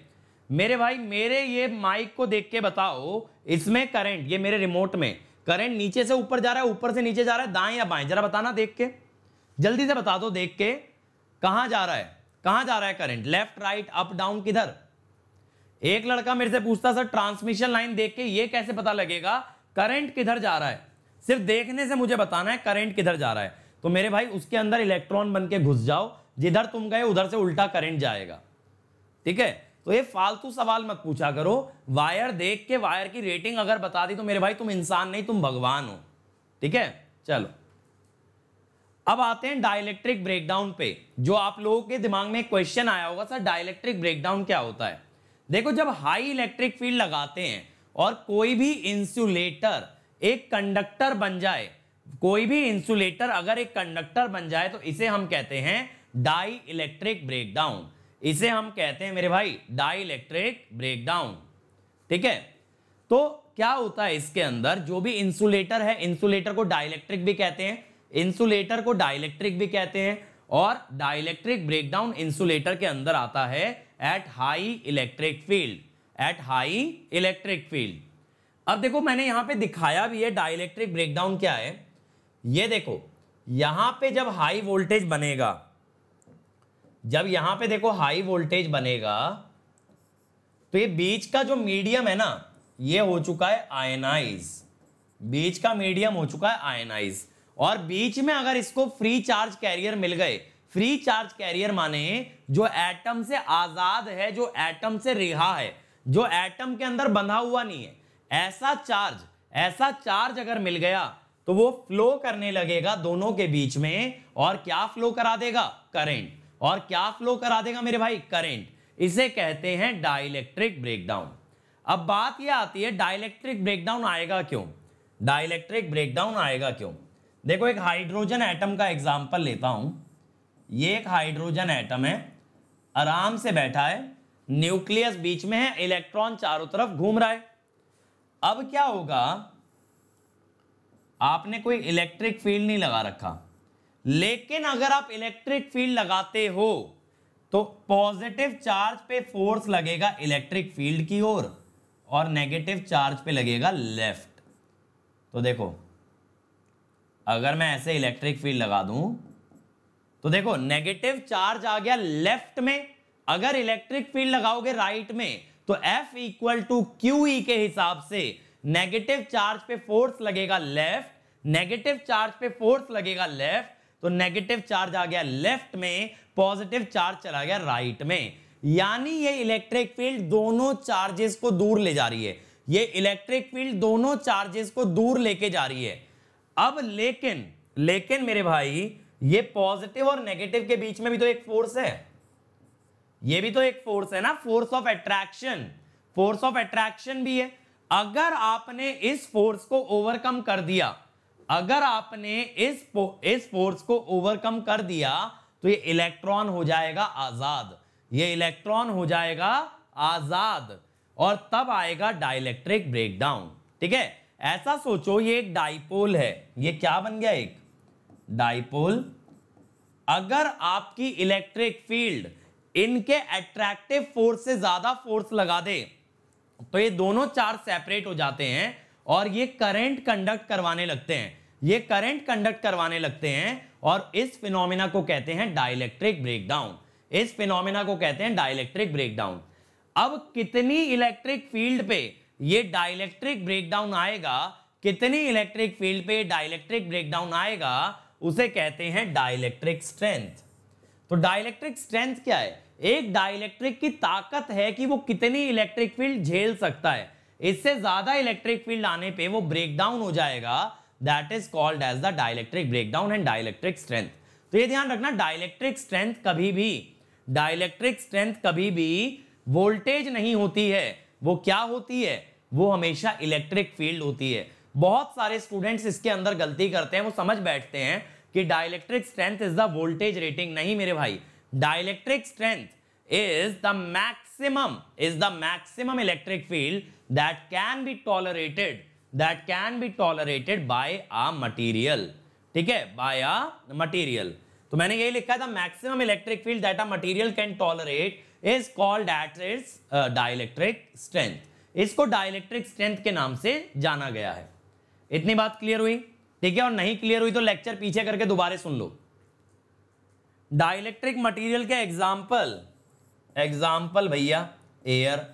मेरे भाई मेरे ये माइक को देख के बताओ इसमें करंट ये मेरे रिमोट में करंट नीचे से ऊपर जा रहा है ऊपर से नीचे जा रहा है दाएं या बाएं जरा बताना देख के जल्दी से बता दो देख के कहा जा रहा है कहां जा रहा है current left right up down किधर एक लड़का मेरे से पूछता सर ट्रांसमिशन लाइन देख के ये कैसे पता लगेगा करंट किधर जा रहा है सिर्फ देखने से मुझे बताना है करंट किधर जा रहा है तो मेरे भाई उसके अंदर इलेक्ट्रॉन बन के घुस जाओ जिधर तुम गए उधर से उल्टा करंट जाएगा ठीक है तो ये फालतू सवाल मत पूछा करो वायर देख के वायर की रेटिंग अगर बता दी तो मेरे भाई तुम इंसान नहीं तुम भगवान हो ठीक है चलो अब आते हैं डायलैक्ट्रिक ब्रेकडाउन पे जो आप लोगों के दिमाग में क्वेश्चन आया होगा सर डायलैक्ट्रिक ब्रेकडाउन क्या होता है देखो जब हाई इलेक्ट्रिक फील्ड लगाते हैं और कोई भी इंसुलेटर एक कंडक्टर बन जाए कोई भी इंसुलेटर अगर एक कंडक्टर बन जाए तो इसे हम कहते हैं डाई इलेक्ट्रिक ब्रेकडाउन इसे हम कहते हैं मेरे भाई डाई इलेक्ट्रिक ब्रेकडाउन ठीक है तो क्या होता है इसके अंदर जो भी इंसुलेटर है इंसुलेटर को डाइलेक्ट्रिक भी कहते हैं इंसुलेटर को डाइलेक्ट्रिक भी कहते हैं और डाइलेक्ट्रिक ब्रेकडाउन इंसुलेटर के अंदर आता है at high electric field at high electric field अब देखो मैंने यहां पे दिखाया भी है डाइलेक्ट्रिक ब्रेकडाउन क्या है ये देखो यहां पे जब हाई वोल्टेज बनेगा जब यहां पे देखो हाई वोल्टेज बनेगा तो ये बीच का जो मीडियम है ना ये हो चुका है आयनाइज बीच का मीडियम हो चुका है आयनाइज और बीच में अगर इसको फ्री चार्ज कैरियर मिल गए फ्री चार्ज कैरियर माने जो एटम से आजाद है जो एटम से रिहा है जो एटम के अंदर बंधा हुआ नहीं है ऐसा चार्ज ऐसा चार्ज अगर मिल गया तो वो फ्लो करने लगेगा दोनों के बीच में और क्या फ्लो करा देगा करेंट और क्या फ्लो करा देगा मेरे भाई करेंट इसे कहते हैं डाइलेक्ट्रिक ब्रेकडाउन अब बात यह आती है डाइलेक्ट्रिक ब्रेकडाउन आएगा क्यों डाइलेक्ट्रिक ब्रेकडाउन आएगा क्यों देखो एक हाइड्रोजन एटम का एग्जाम्पल लेता हूं ये एक हाइड्रोजन एटम है आराम से बैठा है न्यूक्लियस बीच में है इलेक्ट्रॉन चारों तरफ घूम रहा है अब क्या होगा आपने कोई इलेक्ट्रिक फील्ड नहीं लगा रखा लेकिन अगर आप इलेक्ट्रिक फील्ड लगाते हो तो पॉजिटिव चार्ज पे फोर्स लगेगा इलेक्ट्रिक फील्ड की ओर और, नेगेटिव चार्ज पे लगेगा लेफ्ट तो देखो अगर मैं ऐसे इलेक्ट्रिक फील्ड लगा दूं तो देखो नेगेटिव चार्ज आ गया लेफ्ट में अगर इलेक्ट्रिक फील्ड लगाओगे राइट में तो F इक्वल टू क्यू के हिसाब से नेगेटिव चार्ज पे फोर्स लगेगा लेफ्ट नेगेटिव चार्ज पे फोर्स लगेगा लेफ्ट तो नेगेटिव चार्ज आ गया लेफ्ट में पॉजिटिव चार्ज चला गया राइट में यानी ये इलेक्ट्रिक फील्ड दोनों चार्जेस को दूर ले जा रही है ये इलेक्ट्रिक फील्ड दोनों चार्जेस को दूर लेके जा रही है अब लेकिन लेकिन मेरे भाई ये पॉजिटिव और नेगेटिव के बीच में भी तो एक फोर्स है ये भी तो एक फोर्स है ना force of attraction force of attraction भी है अगर आपने इस फोर्स को ओवरकम कर दिया अगर आपने इस फो, इस फोर्स को ओवरकम कर दिया तो ये इलेक्ट्रॉन हो जाएगा आजाद ये इलेक्ट्रॉन हो जाएगा आजाद और तब आएगा डाइलेक्ट्रिक ब्रेकडाउन ठीक है ऐसा सोचो ये एक डाइपोल है ये क्या बन गया एक डाइपोल अगर आपकी इलेक्ट्रिक फील्ड इनके अट्रैक्टिव फोर्स से ज्यादा फोर्स लगा दे तो ये दोनों चार्ज सेपरेट हो जाते हैं और ये करंट कंडक्ट करवाने लगते हैं ये करंट कंडक्ट करवाने लगते हैं और इस फिनोमिना को कहते हैं डायलैक्ट्रिक ब्रेकडाउन इस फिनोमिना को कहते हैं डायलैक्ट्रिक ब्रेकडाउन अब कितनी इलेक्ट्रिक फील्ड पे ये डायलैक्ट्रिक ब्रेकडाउन आएगा कितनी इलेक्ट्रिक फील्ड पे डायलैक्ट्रिक ब्रेकडाउन आएगा उसे कहते हैं डाइलेक्ट्रिक स्ट्रेंथ तो डायलैक्ट्रिक स्ट्रेंथ क्या है एक डायलैक्ट्रिक की ताकत है कि वो कितनी इलेक्ट्रिक फील्ड झेल सकता है इससे ज्यादा इलेक्ट्रिक फील्ड आने पे वो ब्रेक डाउन हो जाएगा that is called as the dielectric break down and dielectric strength तो ये ध्यान रखना डायलैक्ट्रिक स्ट्रेंथ कभी भी डायलैक्ट्रिक स्ट्रेंथ कभी भी वोल्टेज नहीं होती है वो क्या होती है वो हमेशा इलेक्ट्रिक फील्ड होती है बहुत सारे स्टूडेंट्स इसके अंदर गलती करते हैं वो समझ बैठते हैं कि dielectric strength is the voltage rating नहीं मेरे भाई dielectric strength is the maximum is the maximum electric field that can be tolerated that can be tolerated by a material ठीक है by a material तो मैंने यही लिखा था maximum electric field that a material can tolerate is called at its uh, dielectric strength इसको dielectric strength के नाम से जाना गया है इतनी बात क्लियर हुई ठीक है और नहीं क्लियर हुई तो लेक्चर पीछे करके दोबारा सुन लो डाइलेक्ट्रिक मटेरियल के एग्जाम्पल एग्जाम्पल भैया एयर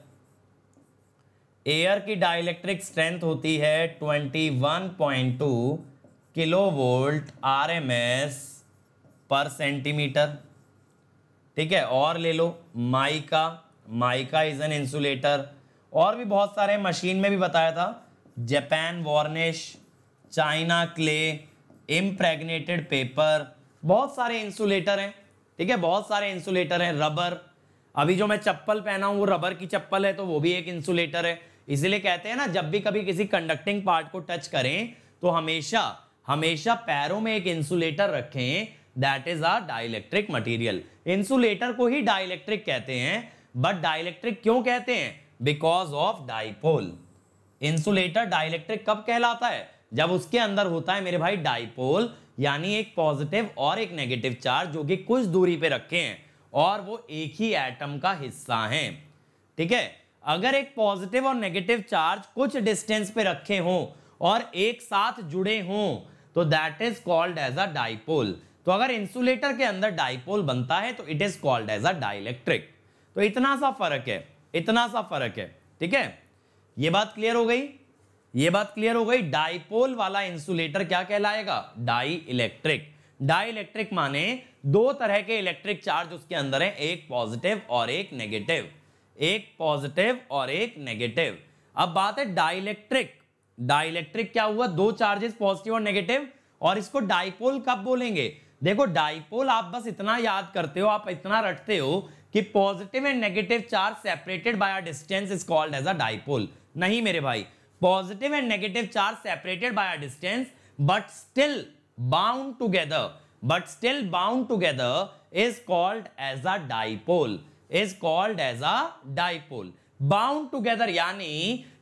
एयर की डाइलेक्ट्रिक स्ट्रेंथ होती है 21.2 kilo volt R M S पर सेंटीमीटर ठीक है और ले लो mica mica is an insulator और भी बहुत सारे मशीन में भी बताया था Japan varnish China clay impregnated paper बहुत सारे इंसुलेटर हैं ठीक है बहुत सारे इंसुलेटर हैं रबर अभी जो मैं चप्पल पहना हूँ वो रबर की चप्पल है तो वो भी एक इंसुलेटर है इसलिए कहते हैं ना जब भी कभी किसी कंडक्टिंग पार्ट को टच करें तो हमेशा हमेशा पैरों में एक इंसुलेटर रखें that is or dielectric material insulator को ही डाइलेक्ट्रिक कहते हैं बट डाइलेक्ट्रिक क्यों कहते हैं because of dipole insulator dielectric कब कहलाता है जब उसके अंदर होता है मेरे भाई डाइपोल यानी एक पॉजिटिव और एक नेगेटिव चार्ज जो कि कुछ दूरी पे रखे हैं और वो एक ही एटम का हिस्सा हैं ठीक है अगर एक पॉजिटिव और नेगेटिव चार्ज कुछ डिस्टेंस पे रखे हों और एक साथ जुड़े हों तो that is called as a dipole तो अगर इंसुलेटर के अंदर डाइपोल बनता है तो it is called as a dielectric तो इतना सा फर्क है इतना सा फर्क है ठीक है ये बात क्लियर हो गई ये बात क्लियर हो गई डाइपोल वाला इंसुलेटर क्या कहलाएगा डाई इलेक्ट्रिक डाई इलेक्ट्रिक माने दो तरह के इलेक्ट्रिक चार्ज उसके अंदर है एक पॉजिटिव और एक नेगेटिव एक पॉजिटिव और एक नेगेटिव अब बात है डाइलेक्ट्रिक डाइलेक्ट्रिक क्या हुआ दो चार्जेस पॉजिटिव और नेगेटिव और इसको डाइपोल कब बोलेंगे देखो डाइपोल आप बस इतना याद करते हो आप इतना रटते हो कि positive and negative charge separated by a distance is called as a dipole नहीं मेरे भाई positive and negative charge separated by a distance but still bound together but still bound together is called as a dipole is called as a dipole bound together यानी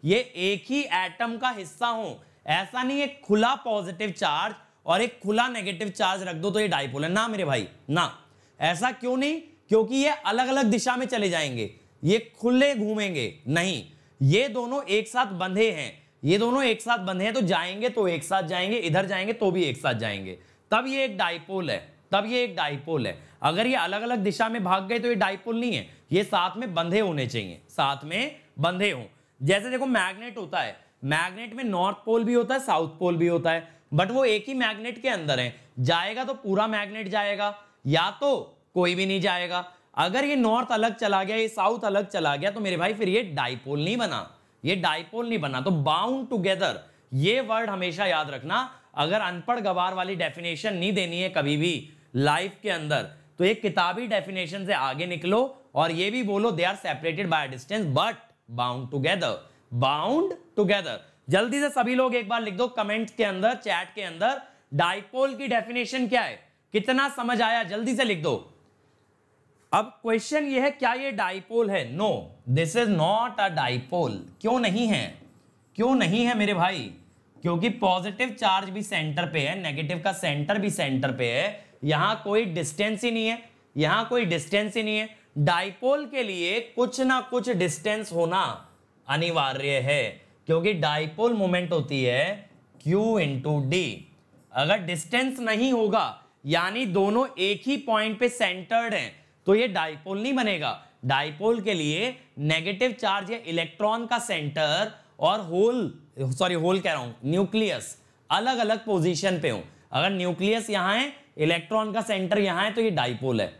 ये एक ही atom का हिस्सा हो ऐसा नहीं एक खुला पॉजिटिव चार्ज और एक खुला नेगेटिव चार्ज रख दो तो ये डाइपोल है ना मेरे भाई ना ऐसा क्यों नहीं क्योंकि ये अलग अलग दिशा में चले जाएंगे ये खुले घूमेंगे नहीं ये दोनों एक साथ बंधे हैं ये दोनों एक साथ बंधे हैं तो जाएंगे तो एक साथ जाएंगे इधर जाएंगे तो भी एक साथ जाएंगे तब ये एक डाइपोल है तब ये एक डाइपोल है अगर ये अलग अलग दिशा में भाग गए तो ये डाइपोल नहीं है ये साथ में बंधे होने चाहिए साथ में बंधे हों जैसे देखो मैग्नेट होता है मैग्नेट में नॉर्थ पोल भी होता है साउथ पोल भी होता है बट वो एक ही मैग्नेट के अंदर है जाएगा तो पूरा मैग्नेट जाएगा या तो कोई भी नहीं जाएगा अगर ये नॉर्थ अलग चला गया ये साउथ अलग चला गया तो मेरे भाई फिर ये डाइपोल नहीं बना ये डाइपोल नहीं बना तो बाउंड टूगेदर ये वर्ड हमेशा याद रखना अगर अनपढ़ गवार वाली डेफिनेशन नहीं देनी है कभी भी लाइफ के अंदर तो एक किताबी डेफिनेशन से आगे निकलो और ये भी बोलो they are separated by distance but bound together bound together जल्दी से सभी लोग एक बार लिख दो कमेंट के अंदर चैट के अंदर डाइपोल की डेफिनेशन क्या है कितना समझ आया जल्दी से लिख दो अब क्वेश्चन ये है क्या ये डाइपोल है no this is not a dipole क्यों नहीं है क्यों नहीं है मेरे भाई क्योंकि पॉजिटिव चार्ज भी सेंटर पे है नेगेटिव का सेंटर भी सेंटर पे है यहां कोई डिस्टेंस ही नहीं है यहां कोई डिस्टेंस ही नहीं है डाइपोल के लिए कुछ ना कुछ डिस्टेंस होना अनिवार्य है क्योंकि डाइपोल मोमेंट होती है Q इंटू डी अगर डिस्टेंस नहीं होगा यानी दोनों एक ही पॉइंट पे सेंटर्ड हैं तो ये डाइपोल नहीं बनेगा डाइपोल के लिए नेगेटिव चार्ज या इलेक्ट्रॉन का सेंटर और होल सॉरी होल कह रहा हूं न्यूक्लियस अलग अलग पोजीशन पे हो अगर न्यूक्लियस यहां है इलेक्ट्रॉन का सेंटर यहां है तो ये डाइपोल है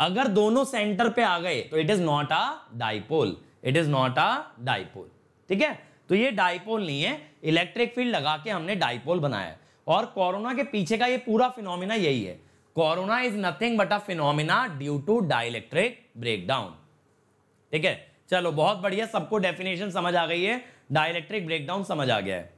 अगर दोनों सेंटर पे आ गए तो it is not a dipole it is not a dipole ठीक है तो ये डाइपोल नहीं है इलेक्ट्रिक फील्ड लगा के हमने डाइपोल बनाया और कोरोना के पीछे का ये पूरा फिनोमिना यही है corona is nothing but a phenomena due to dielectric breakdown ठीक है चलो बहुत बढ़िया सबको डेफिनेशन समझ आ गई है डाइलेक्ट्रिक ब्रेकडाउन समझ आ गया है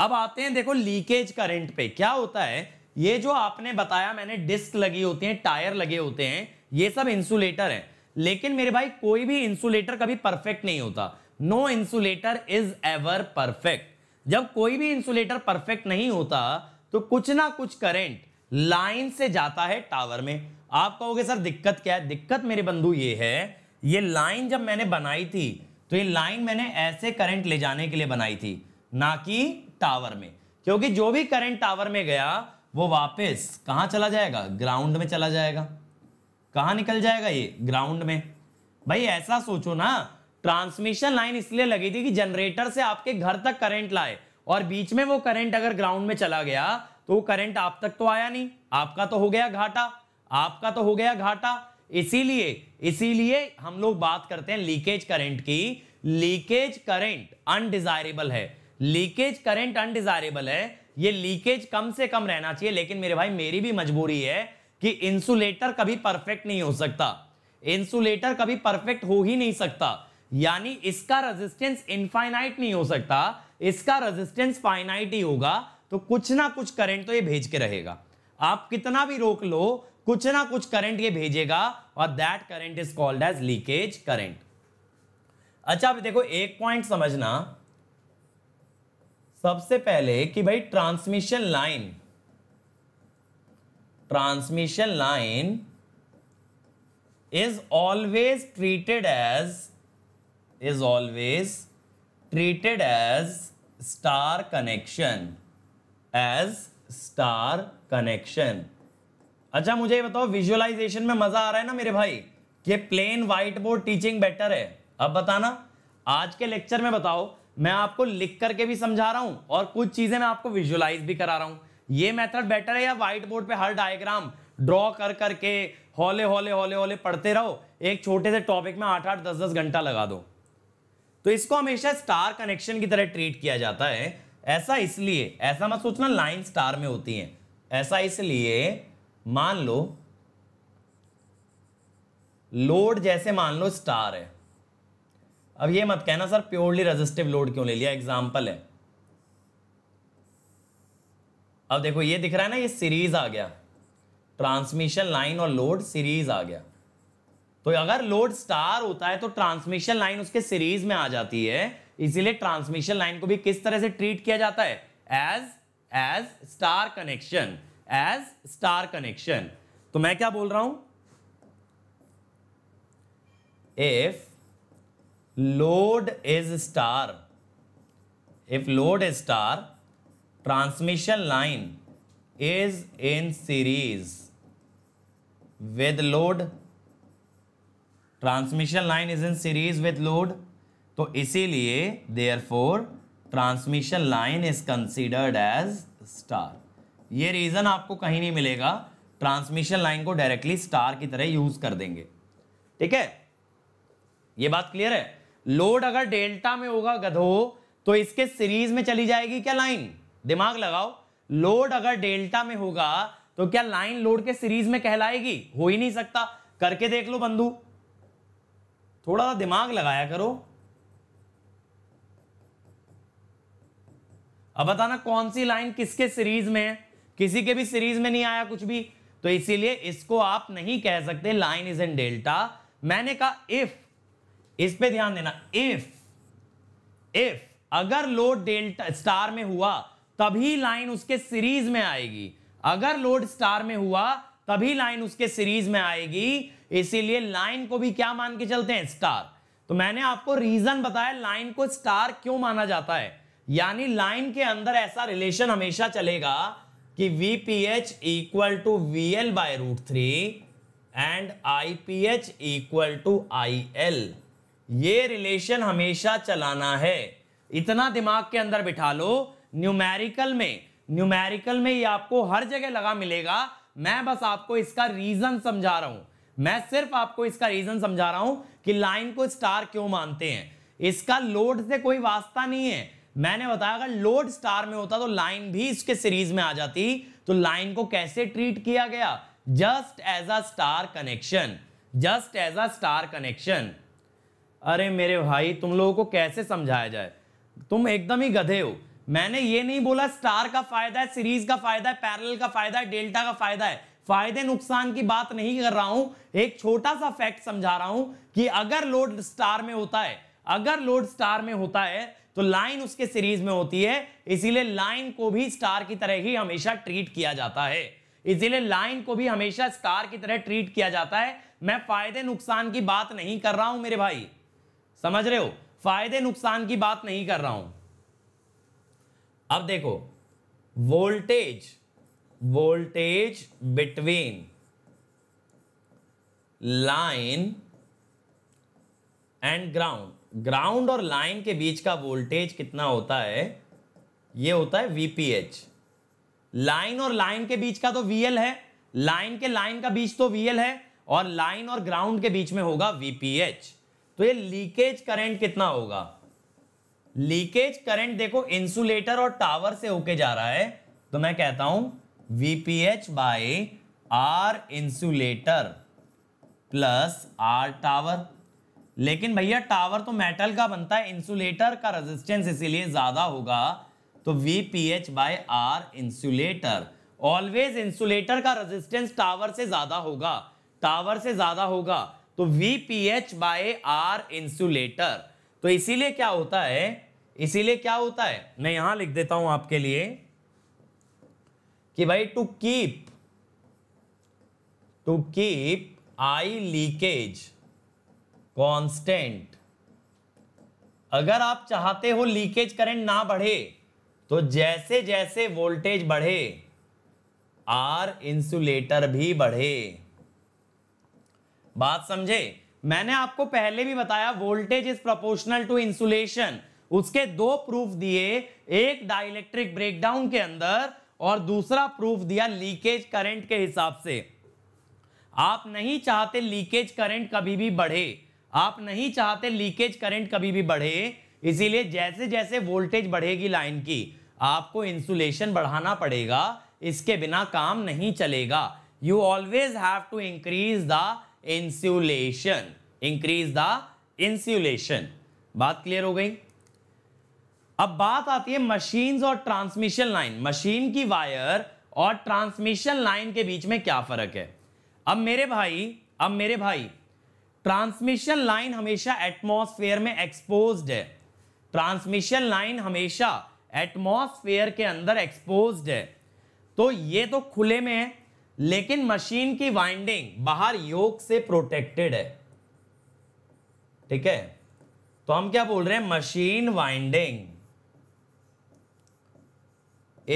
अब आते हैं देखो लीकेज करंट पे क्या होता है ये जो आपने बताया मैंने डिस्क लगी होती है टायर लगे होते हैं ये सब इंसुलेटर है लेकिन मेरे भाई कोई भी इंसुलेटर कभी परफेक्ट नहीं होता no insulator is ever perfect जब कोई भी इंसुलेटर परफेक्ट नहीं होता तो कुछ ना कुछ करेंट लाइन से जाता है टावर में आप कहोगे सर दिक्कत क्या है दिक्कत मेरे बंधु ये है ये लाइन जब मैंने बनाई थी तो ये लाइन मैंने ऐसे करंट ले जाने के लिए बनाई थी ना कि टावर में क्योंकि जो भी करंट टावर में गया वो वापस कहाँ चला जाएगा ग्राउंड में चला जाएगा कहाँ निकल जाएगा ये ग्राउंड में भाई ऐसा सोचो ना ट्रांसमिशन लाइन इसलिए लगी थी कि जनरेटर से आपके घर तक करंट लाए और बीच में वो करंट अगर ग्राउंड में चला गया तो वो करंट आप तक तो आया नहीं आपका तो हो गया घाटा आपका तो हो गया घाटा इसीलिए इसीलिए हम लोग बात करते हैं लीकेज करंट की लीकेज करंट अनडिजायरेबल है लीकेज करंट अनडिजायरेबल है ये लीकेज कम से कम रहना चाहिए लेकिन मेरे भाई मेरी भी मजबूरी है कि इंसुलेटर कभी परफेक्ट नहीं हो सकता इंसुलेटर कभी परफेक्ट हो ही नहीं सकता यानी इसका रेजिस्टेंस इनफाइनाइट नहीं हो सकता इसका रेजिस्टेंस फाइनाइट ही होगा तो कुछ ना कुछ करंट तो ये भेज के रहेगा आप कितना भी रोक लो कुछ ना कुछ करंट ये भेजेगा और that current is called as leakage current अच्छा अब देखो एक पॉइंट समझना सबसे पहले कि भाई transmission line transmission line is always treated as is always treated as star connection as star connection अच्छा मुझे ये बताओ विजुअलाइजेशन में मजा आ रहा है ना मेरे भाई कि plain white board teaching better है अब बताना आज के लेक्चर में बताओ मैं आपको लिख करके भी समझा रहा हूं और कुछ चीजें मैं आपको विजुअलाइज भी करा रहा हूं ये मेथड बेटर है या व्हाइट बोर्ड पे हर डायग्राम ड्रॉ कर करके हौले हौले हौले हौले पढ़ते रहो एक छोटे से टॉपिक में आठ आठ दस दस घंटा लगा दो तो इसको हमेशा स्टार कनेक्शन की तरह ट्रीट किया जाता है ऐसा इसलिए ऐसा मत सोचना लाइन स्टार में होती है ऐसा इसलिए मान लो लोड जैसे मान लो स्टार है अब ये मत कहना सर प्योरली रजिस्टिव लोड क्यों ले लिया एग्जाम्पल है अब देखो ये दिख रहा है ना ये सीरीज आ गया ट्रांसमिशन लाइन और लोड सीरीज आ गया तो अगर लोड स्टार होता है तो ट्रांसमिशन लाइन उसके सीरीज में आ जाती है इसीलिए ट्रांसमिशन लाइन को भी किस तरह से ट्रीट किया जाता है as as star connection as star connection तो मैं क्या बोल रहा हूं if load is star if load is star transmission line is in series with load transmission line is in series with load तो इसीलिए therefore transmission line is considered as star ये reason आपको कहीं नहीं मिलेगा transmission line को directly star की तरह यूज कर देंगे ठीक है ये बात क्लियर है लोड अगर डेल्टा में होगा गधो तो इसके सीरीज में चली जाएगी क्या लाइन दिमाग लगाओ लोड अगर डेल्टा में होगा तो क्या लाइन लोड के सीरीज में कहलाएगी हो ही नहीं सकता करके देख लो बंधु थोड़ा सा दिमाग लगाया करो अब बताना कौन सी लाइन किसके सीरीज में है किसी के भी सीरीज में नहीं आया कुछ भी तो इसीलिए इसको आप नहीं कह सकते लाइन इज इन डेल्टा मैंने कहा इफ इस पे ध्यान देना इफ इफ अगर लोड डेल्टा स्टार में हुआ तभी लाइन उसके सीरीज में आएगी अगर लोड स्टार में हुआ तभी लाइन उसके सीरीज में आएगी इसीलिए लाइन को भी क्या मान के चलते हैं स्टार तो मैंने आपको रीजन बताया लाइन को स्टार क्यों माना जाता है यानी लाइन के अंदर ऐसा रिलेशन हमेशा चलेगा कि V P H equal to V L by root three and I P H equal to I L ये रिलेशन हमेशा चलाना है इतना दिमाग के अंदर बिठा लो न्यूमेरिकल में न्यूमेरिकल में ये आपको हर जगह लगा मिलेगा मैं बस आपको इसका रीजन समझा रहा हूं मैं सिर्फ आपको इसका रीजन समझा रहा हूं कि लाइन को स्टार क्यों मानते हैं इसका लोड से कोई वास्ता नहीं है मैंने बताया अगर लोड स्टार में होता तो लाइन भी इसके सीरीज में आ जाती तो लाइन को कैसे ट्रीट किया गया just as a star connection just as a star connection अरे मेरे भाई तुम लोगों को कैसे समझाया जाए तुम एकदम ही गधे हो मैंने ये नहीं बोला स्टार का फायदा है सीरीज का फायदा है पैरल का फायदा है डेल्टा का फायदा है फायदे नुकसान की बात नहीं कर रहा हूं एक छोटा सा फैक्ट समझा रहा हूं कि अगर लोड स्टार में होता है अगर लोड स्टार में होता है तो लाइन उसके सीरीज में होती है इसीलिए लाइन को भी स्टार की तरह ही हमेशा ट्रीट किया जाता है इसीलिए लाइन को भी हमेशा स्टार की तरह ट्रीट किया जाता है मैं फायदे नुकसान की बात नहीं कर रहा हूं मेरे भाई समझ रहे हो फायदे नुकसान की बात नहीं कर रहा हूं अब देखो voltage voltage between line and ground ground और लाइन के बीच का वोल्टेज कितना होता है ये होता है वीपीएच लाइन और लाइन के बीच का तो वीएल है लाइन के लाइन का बीच तो वीएल है और लाइन और ग्राउंड के बीच में होगा वीपीएच तो ये लीकेज करंट कितना होगा लीकेज करंट देखो इंसुलेटर और टावर से होके जा रहा है तो मैं कहता हूं VPH by R insulator plus R tower लेकिन भैया टावर तो मेटल का बनता है इंसुलेटर का रेजिस्टेंस इसीलिए ज्यादा होगा तो V P H by R insulator always insulator का रेजिस्टेंस टावर से ज्यादा होगा टावर से ज्यादा होगा तो V P H by R insulator तो इसीलिए क्या होता है इसीलिए क्या होता है मैं यहां लिख देता हूं आपके लिए कि भाई to keep to keep I leakage constant अगर आप चाहते हो लीकेज करंट ना बढ़े तो जैसे जैसे वोल्टेज बढ़े आर इंसुलेटर भी बढ़े बात समझे मैंने आपको पहले भी बताया voltage is proportional to insulation उसके दो प्रूफ दिए एक डाइलेक्ट्रिक ब्रेकडाउन के अंदर और दूसरा प्रूफ दिया लीकेज करंट के हिसाब से आप नहीं चाहते लीकेज करंट कभी भी बढ़े आप नहीं चाहते लीकेज करंट कभी भी बढ़े इसीलिए जैसे जैसे वोल्टेज बढ़ेगी लाइन की आपको इंसुलेशन बढ़ाना पड़ेगा इसके बिना काम नहीं चलेगा you always have to increase the insulation increase the insulation बात क्लियर हो गई अब बात आती है मशीन और ट्रांसमिशन लाइन मशीन की वायर और ट्रांसमिशन लाइन के बीच में क्या फर्क है अब मेरे भाई अब मेरे भाई ट्रांसमिशन लाइन हमेशा एटमॉस्फेयर में एक्सपोज्ड है ट्रांसमिशन लाइन हमेशा एटमॉस्फेयर के अंदर एक्सपोज्ड है तो ये तो खुले में है लेकिन मशीन की वाइंडिंग बाहर योग से प्रोटेक्टेड है ठीक है तो हम क्या बोल रहे हैं machine winding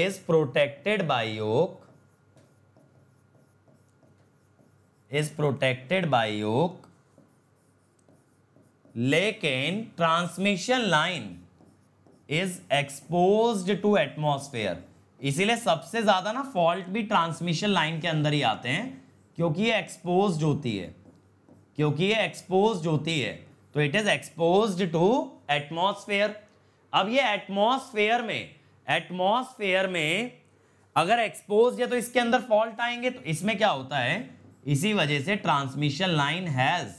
is protected by yoke is protected by yoke लेकिन transmission line is exposed to atmosphere इसीलिए सबसे ज़्यादा ना फॉल्ट भी ट्रांसमिशन लाइन के अंदर ही आते हैं क्योंकि ये एक्सपोज होती है क्योंकि ये एक्सपोज होती है तो it is expose to atmosphere अब ये एटमोसफेयर में एटमोसफेयर में अगर एक्सपोज है तो इसके अंदर फॉल्ट आएंगे तो इसमें क्या होता है इसी वजह से transmission line has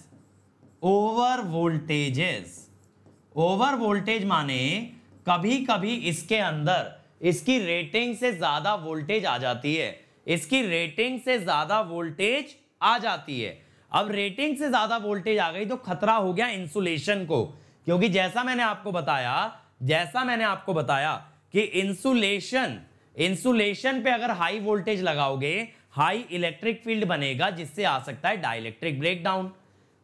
over voltages over voltage माने कभी कभी इसके अंदर इसकी रेटिंग से ज़्यादा वोल्टेज आ जाती है इसकी रेटिंग से ज़्यादा वोल्टेज आ जाती है अब रेटिंग से ज़्यादा वोल्टेज आ गई तो खतरा हो गया इंसुलेशन को क्योंकि जैसा मैंने आपको बताया जैसा मैंने आपको बताया कि इंसुलेशन इंसुलेशन पे अगर हाई वोल्टेज लगाओगे हाई इलेक्ट्रिक फील्ड बनेगा जिससे आ सकता है डाइलेक्ट्रिक ब्रेकडाउन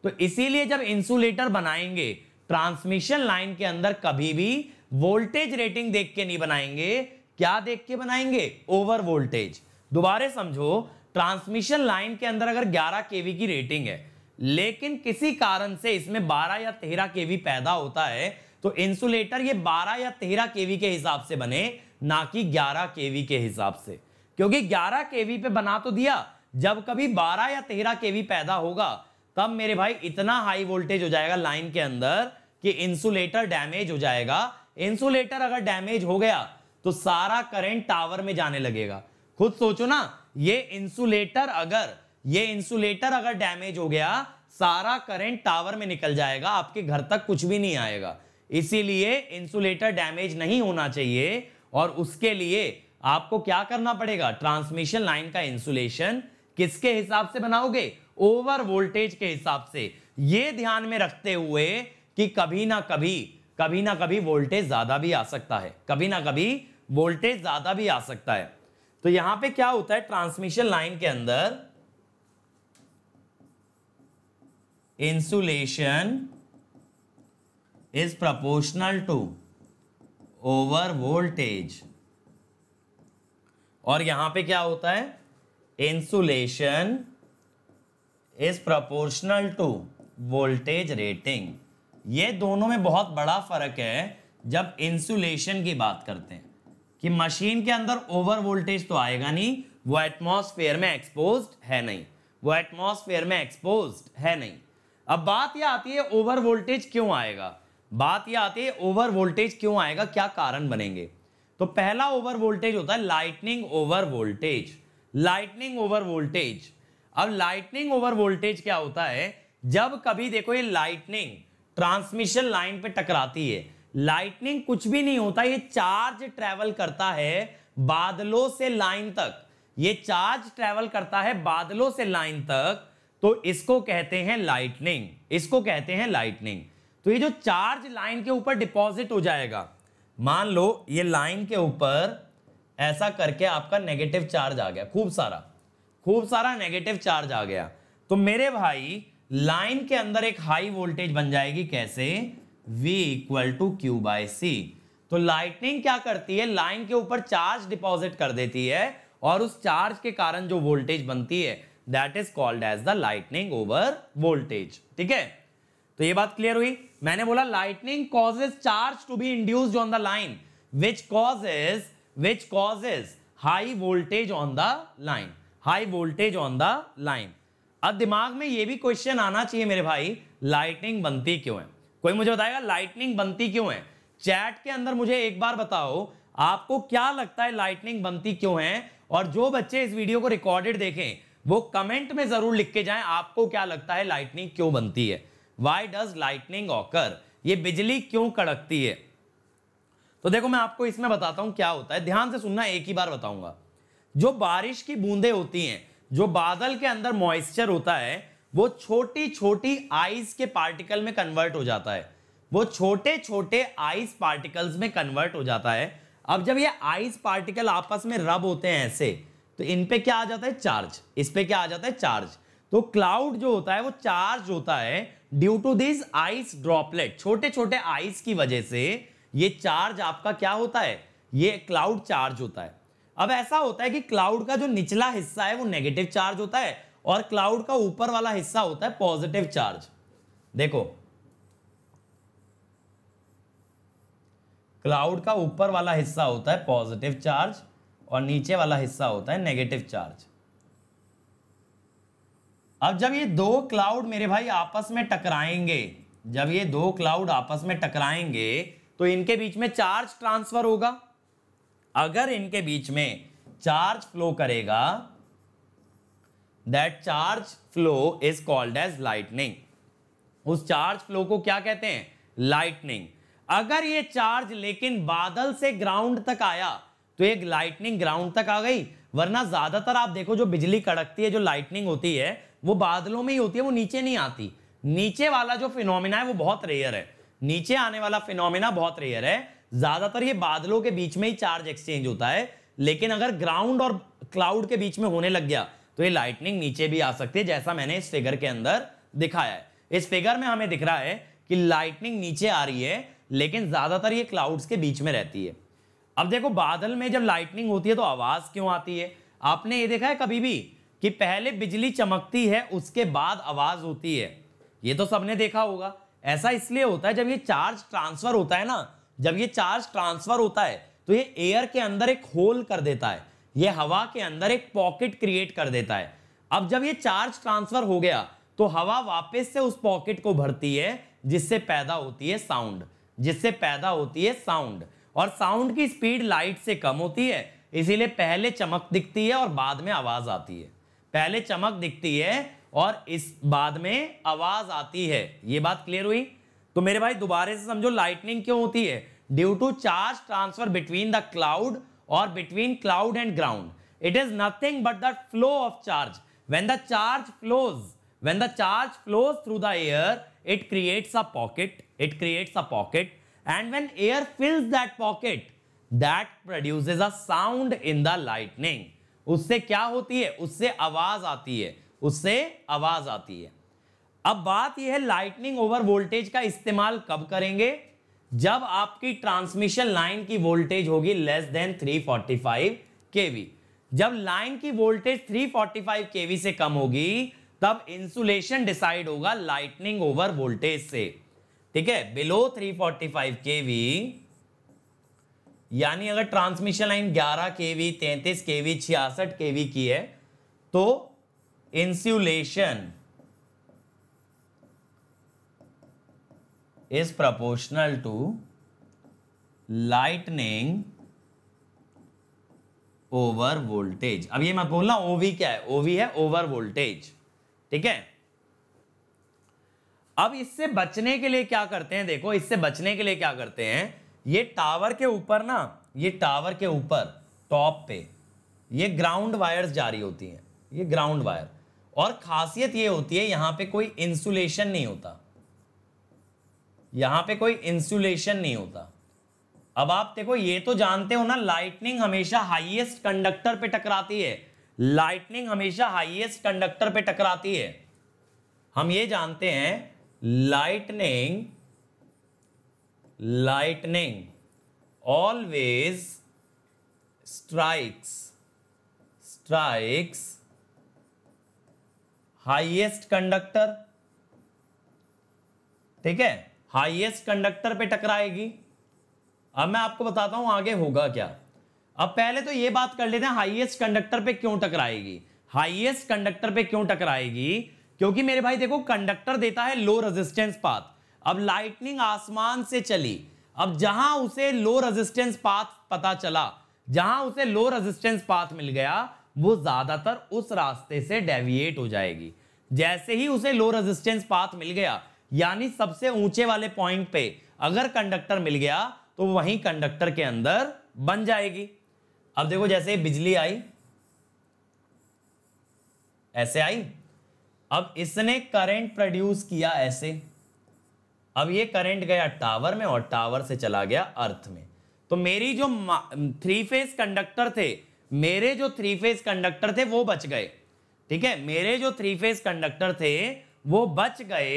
तो इसीलिए जब इंसुलेटर बनाएंगे ट्रांसमिशन लाइन के अंदर कभी भी वोल्टेज रेटिंग देख के नहीं बनाएंगे क्या देख के बनाएंगे ओवर वोल्टेज दोबारे समझो ट्रांसमिशन लाइन के अंदर अगर 11 केवी की रेटिंग है लेकिन किसी कारण से इसमें 12 या 13 केवी पैदा होता है तो इंसुलेटर ये 12 या 13 केवी के हिसाब से बने ना कि 11 केवी के हिसाब से क्योंकि 11 केवी पे बना तो दिया जब कभी 12 या 13 केवी पैदा होगा तब मेरे भाई इतना हाई वोल्टेज हो जाएगा लाइन के अंदर कि इंसुलेटर डैमेज हो जाएगा इंसुलेटर अगर डैमेज हो गया तो सारा करंट टावर में जाने लगेगा खुद सोचो ना ये इंसुलेटर अगर ये इंसुलेटर अगर डैमेज हो गया सारा करंट टावर में निकल जाएगा आपके घर तक कुछ भी नहीं आएगा इसीलिए इंसुलेटर डैमेज नहीं होना चाहिए और उसके लिए आपको क्या करना पड़ेगा ट्रांसमिशन लाइन का इंसुलेशन किसके हिसाब से बनाओगे ओवर वोल्टेज के हिसाब से ये ध्यान में रखते हुए कि कभी ना कभी कभी ना कभी वोल्टेज ज्यादा भी आ सकता है कभी ना कभी वोल्टेज ज्यादा भी आ सकता है तो यहां पे क्या होता है ट्रांसमिशन लाइन के अंदर insulation is proportional to over voltage और यहां पे क्या होता है insulation is proportional to voltage rating ये दोनों में बहुत बड़ा फर्क है जब इंसुलेशन की बात करते हैं कि मशीन के अंदर ओवर वोल्टेज तो आएगा नहीं वो एटमॉस्फेयर में एक्सपोज है नहीं वो एटमॉस्फेयर में एक्सपोज है नहीं अब बात यह आती है ओवर वोल्टेज क्यों आएगा बात यह आती है ओवर वोल्टेज क्यों आएगा क्या कारण बनेंगे तो पहला ओवर वोल्टेज होता है lightning over voltage lightning over voltage अब लाइटनिंग ओवर वोल्टेज क्या होता है जब कभी देखो ये लाइटनिंग ट्रांसमिशन लाइन पे टकराती है लाइटनिंग कुछ भी नहीं होता ये चार्ज ट्रेवल करता है बादलों से लाइन तक ये चार्ज ट्रेवल करता है बादलों से लाइन तक तो इसको कहते हैं लाइटनिंग इसको कहते हैं लाइटनिंग तो ये जो चार्ज लाइन के ऊपर डिपॉजिट हो जाएगा मान लो ये लाइन के ऊपर ऐसा करके आपका नेगेटिव चार्ज आ गया खूब सारा खूब सारा नेगेटिव चार्ज आ गया तो मेरे भाई लाइन के अंदर एक हाई वोल्टेज बन जाएगी कैसे V equal to Q by C तो लाइटनिंग क्या करती है लाइन के ऊपर चार्ज डिपॉजिट कर देती है और उस चार्ज के कारण जो वोल्टेज बनती है that is called as the lightning over voltage ठीक है तो ये बात क्लियर हुई मैंने बोला lightning causes charge to be induced on the line which causes which causes high voltage on the line high voltage on the line अब दिमाग में ये भी क्वेश्चन आना चाहिए मेरे भाई लाइटनिंग बनती क्यों है कोई मुझे बताएगा लाइटनिंग बनती क्यों है चैट के अंदर मुझे एक बार बताओ आपको क्या लगता है लाइटनिंग बनती क्यों है और जो बच्चे इस वीडियो को रिकॉर्डेड देखें वो कमेंट में जरूर लिख के जाएं आपको क्या लगता है लाइटनिंग क्यों बनती है वाई डज लाइटनिंग ऑकर ये बिजली क्यों कड़कती है तो देखो मैं आपको इसमें बताता हूं क्या होता है ध्यान से सुनना एक ही बार बताऊंगा जो बारिश की बूंदे होती हैं जो बादल के अंदर मॉइस्चर होता है वो छोटी छोटी आइस के पार्टिकल में कन्वर्ट हो जाता है वो छोटे छोटे आइस पार्टिकल्स में कन्वर्ट हो जाता है अब जब ये आइस पार्टिकल आपस में रब होते हैं ऐसे तो इन पे क्या आ जाता है चार्ज इस पे क्या आ जाता है चार्ज तो क्लाउड जो होता है वो चार्ज होता है due to this ice droplet छोटे छोटे आइस की वजह से ये चार्ज आपका क्या होता है ये क्लाउड चार्ज होता है अब ऐसा होता है कि क्लाउड का जो निचला हिस्सा है वो नेगेटिव चार्ज होता है और क्लाउड का ऊपर वाला हिस्सा होता है पॉजिटिव चार्ज देखो क्लाउड का ऊपर वाला हिस्सा होता है पॉजिटिव चार्ज और नीचे वाला हिस्सा होता है नेगेटिव चार्ज अब जब ये दो क्लाउड मेरे भाई आपस में टकराएंगे जब ये दो क्लाउड आपस में टकराएंगे तो इनके बीच में चार्ज ट्रांसफर होगा अगर इनके बीच में चार्ज फ्लो करेगा that charge flow is called as lightning उस चार्ज फ्लो को क्या कहते हैं लाइटनिंग अगर ये चार्ज लेकिन बादल से ग्राउंड तक आया तो एक लाइटनिंग ग्राउंड तक आ गई वरना ज्यादातर आप देखो जो बिजली कड़कती है जो लाइटनिंग होती है वो बादलों में ही होती है वो नीचे नहीं आती नीचे वाला जो फिनोमिना है वो बहुत रेयर है नीचे आने वाला फिनोमिना बहुत रेयर है ज्यादातर ये बादलों के बीच में ही चार्ज एक्सचेंज होता है लेकिन अगर ग्राउंड और क्लाउड के बीच में होने लग गया तो ये लाइटनिंग नीचे भी आ सकती है जैसा मैंने इस फिगर के अंदर दिखाया है इस फिगर में हमें दिख रहा है कि लाइटनिंग नीचे आ रही है लेकिन ज्यादातर ये क्लाउड्स के बीच में रहती है अब देखो बादल में जब लाइटनिंग होती है तो आवाज क्यों आती है आपने ये देखा है कभी भी कि पहले बिजली चमकती है उसके बाद आवाज होती है ये तो सबने देखा होगा ऐसा इसलिए होता है जब ये चार्ज ट्रांसफर होता है ना जब ये चार्ज ट्रांसफर होता है तो ये एयर के अंदर एक होल कर देता है ये हवा के अंदर एक पॉकेट क्रिएट कर देता है अब जब ये चार्ज ट्रांसफर हो गया तो हवा वापस से उस पॉकेट को भरती है जिससे पैदा होती है साउंड जिससे पैदा होती है साउंड और साउंड की स्पीड लाइट से कम होती है इसीलिए पहले चमक दिखती है और बाद में आवाज आती है पहले चमक दिखती है और इस बाद में आवाज आती है ये बात क्लियर हुई तो मेरे भाई दोबारे से समझो लाइटनिंग क्यों होती है due to charge transfer between the cloud और between cloud and ground it is nothing but the flow of charge when the charge flows when the charge flows through the air it creates a pocket it creates a pocket and when air fills that pocket that produce a sound in the lightning उससे क्या होती है उससे आवाज आती है उससे आवाज आती है अब बात यह है लाइटनिंग ओवर वोल्टेज का इस्तेमाल कब करेंगे जब आपकी ट्रांसमिशन लाइन की वोल्टेज होगी लेस देन 345 केवी जब लाइन की वोल्टेज 345 केवी से कम होगी तब इंसुलेशन डिसाइड होगा लाइटनिंग ओवर वोल्टेज से ठीक है बिलो 345 केवी यानी अगर ट्रांसमिशन लाइन 11 केवी 33 केवी 66 केवी की है तो insulation is proportional to lightning over voltage अब ये मत बोलना ओवी क्या है ओवी है ओवर वोल्टेज ठीक है अब इससे बचने के लिए क्या करते हैं देखो इससे बचने के लिए क्या करते हैं ये टावर के ऊपर ना ये टावर के ऊपर टॉप पे ये ग्राउंड वायर्स जारी होती हैं ये ग्राउंड वायर और खासियत ये होती है यहां पे कोई इंसुलेशन नहीं होता यहां पे कोई इंसुलेशन नहीं होता अब आप देखो ये तो जानते हो ना लाइटनिंग हमेशा हाईएस्ट कंडक्टर पे टकराती है लाइटनिंग हमेशा हाईएस्ट कंडक्टर पे टकराती है हम ये जानते हैं lightning lightning always strikes strikes highest conductor ठीक है हाईएस्ट कंडक्टर पे टकराएगी अब मैं आपको बताता हूं आगे होगा क्या अब पहले तो ये बात कर लेते हैं हाईएस्ट कंडक्टर पे क्यों टकराएगी हाईएस्ट कंडक्टर पे क्यों टकराएगी क्योंकि मेरे भाई देखो कंडक्टर देता है लो रेजिस्टेंस पाथ अब लाइटनिंग आसमान से चली अब जहां उसे लो रेजिस्टेंस पाथ पता चला जहां उसे लो रेजिस्टेंस पाथ मिल गया वो ज्यादातर उस रास्ते से डेविएट हो जाएगी जैसे ही उसे लो रेजिस्टेंस पाथ मिल गया यानी सबसे ऊंचे वाले पॉइंट पे अगर कंडक्टर मिल गया तो वहीं कंडक्टर के अंदर बन जाएगी अब देखो जैसे बिजली आई ऐसे आई अब इसने करंट प्रोड्यूस किया ऐसे अब ये करंट गया टावर में और टावर से चला गया अर्थ में तो मेरी जो थ्री फेज कंडक्टर थे मेरे जो थ्री फेज कंडक्टर थे वो बच गए ठीक है मेरे जो थ्री फेज कंडक्टर थे वो बच गए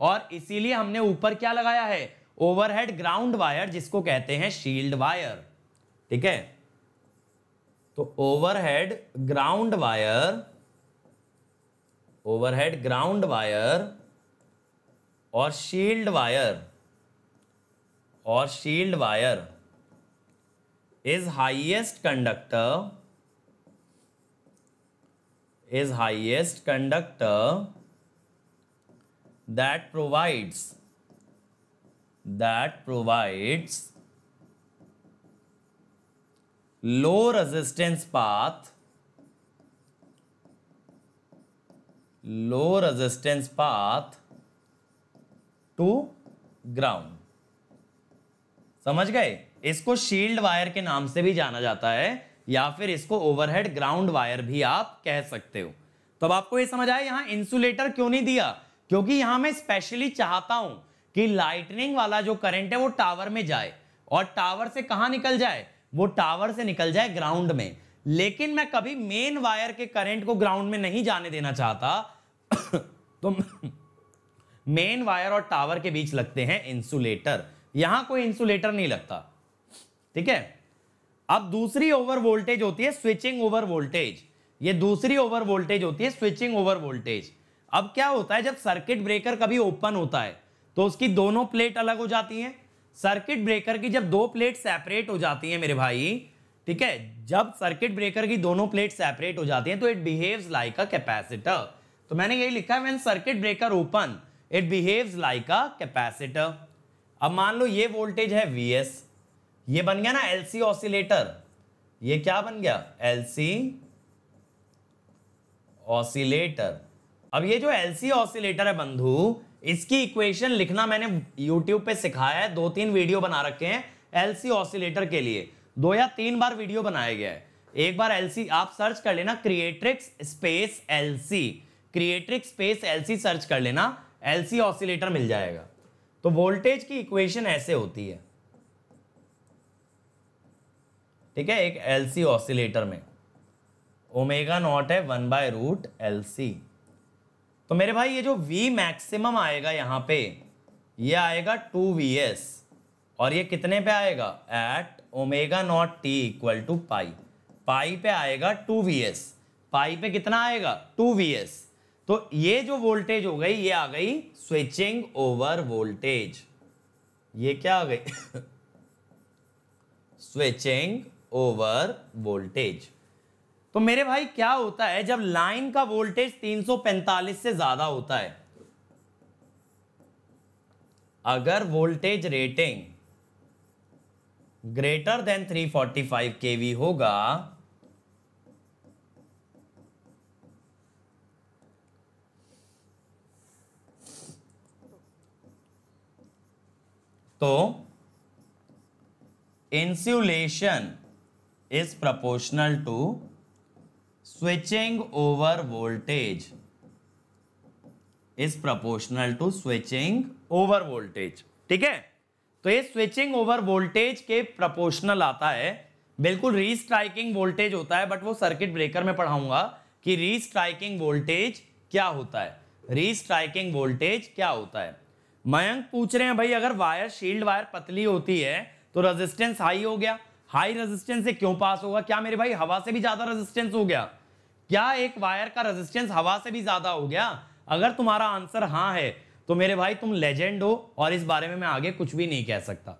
और इसीलिए हमने ऊपर क्या लगाया है ओवरहेड ग्राउंड वायर जिसको कहते हैं शील्ड वायर ठीक है तो overhead ground wire overhead ground wire और शील्ड वायर और shield wire is highest conductor is highest conductor that provides that provides low resistance path low resistance path to ground समझ गए इसको शील्ड वायर के नाम से भी जाना जाता है या फिर इसको ओवरहेड ग्राउंड वायर भी आप कह सकते हो तो अब आपको ये समझ आया यहां इंसुलेटर क्यों नहीं दिया क्योंकि यहां मैं स्पेशली चाहता हूं कि लाइटनिंग वाला जो करंट है वो टावर में जाए और टावर से कहा निकल जाए वो टावर से निकल जाए ग्राउंड में लेकिन मैं कभी मेन वायर के करंट को ग्राउंड में नहीं जाने देना चाहता तो मेन वायर और टावर के बीच लगते हैं इंसुलेटर यहां कोई इंसुलेटर नहीं लगता ठीक है अब दूसरी ओवर वोल्टेज होती है स्विचिंग ओवर वोल्टेज ये दूसरी ओवर वोल्टेज होती है स्विचिंग ओवर वोल्टेज अब क्या होता है जब सर्किट ब्रेकर कभी ओपन होता है तो उसकी दोनों प्लेट अलग हो जाती हैं सर्किट ब्रेकर की जब दो प्लेट सेपरेट हो जाती हैं मेरे भाई ठीक है जब सर्किट ब्रेकर की दोनों प्लेट सेपरेट हो जाती हैं तो it behaves like a capacitor तो मैंने यही लिखा है when circuit breaker open it behaves like a capacitor अब मान लो ये वोल्टेज है वी ये बन गया ना एल सी ये क्या बन गया एल सी ऑसिलेटर अब ये जो एलसी ऑसिलेटर है बंधु इसकी इक्वेशन लिखना मैंने यूट्यूब पे सिखाया है दो तीन वीडियो बना रखे हैं एलसी ऑसिलेटर के लिए दो या तीन बार वीडियो बनाया गया है एक बार एलसी आप सर्च कर लेना क्रिएट्रिक्स स्पेस एलसी क्रिएट्रिक्स स्पेस एलसी सर्च कर लेना एलसी ऑसिलेटर मिल जाएगा तो वोल्टेज की इक्वेशन ऐसे होती है ठीक है एक एलसी ऑसिलेटर में ओमेगा नॉट है वन बाय रूट एलसी तो मेरे भाई ये जो V मैक्सिमम आएगा यहाँ पे ये आएगा टू वी एस और ये कितने पे आएगा at omega naught T equal to pi pi पे आएगा टू वी एस पाई पे कितना आएगा टू वी एस तो ये जो वोल्टेज हो गई ये आ गई स्विचिंग ओवर वोल्टेज ये क्या आ गई स्विचिंग ओवर वोल्टेज तो मेरे भाई क्या होता है जब लाइन का वोल्टेज 345 से ज्यादा होता है अगर voltage rating greater than 345 KV होगा तो insulation is proportional to switching over voltage is proportional to switching over voltage ठीक है तो ये स्विचिंग ओवर वोल्टेज के प्रपोर्शनल आता है बिल्कुल रीस्ट्राइकिंग वोल्टेज होता है बट वो सर्किट ब्रेकर में पढ़ाऊंगा कि रीस्ट्राइकिंग वोल्टेज क्या होता है रीस्ट्राइकिंग वोल्टेज क्या होता है मयंक पूछ रहे हैं भाई अगर वायर शील्ड वायर पतली होती है तो रेजिस्टेंस हाई हो गया हाई रेजिस्टेंस से क्यों पास होगा क्या मेरे भाई हवा से भी ज्यादा रेजिस्टेंस हो गया क्या एक वायर का रेजिस्टेंस हवा से भी ज्यादा हो गया अगर तुम्हारा आंसर हाँ है तो मेरे भाई तुम लेजेंड हो और इस बारे में मैं आगे कुछ भी नहीं कह सकता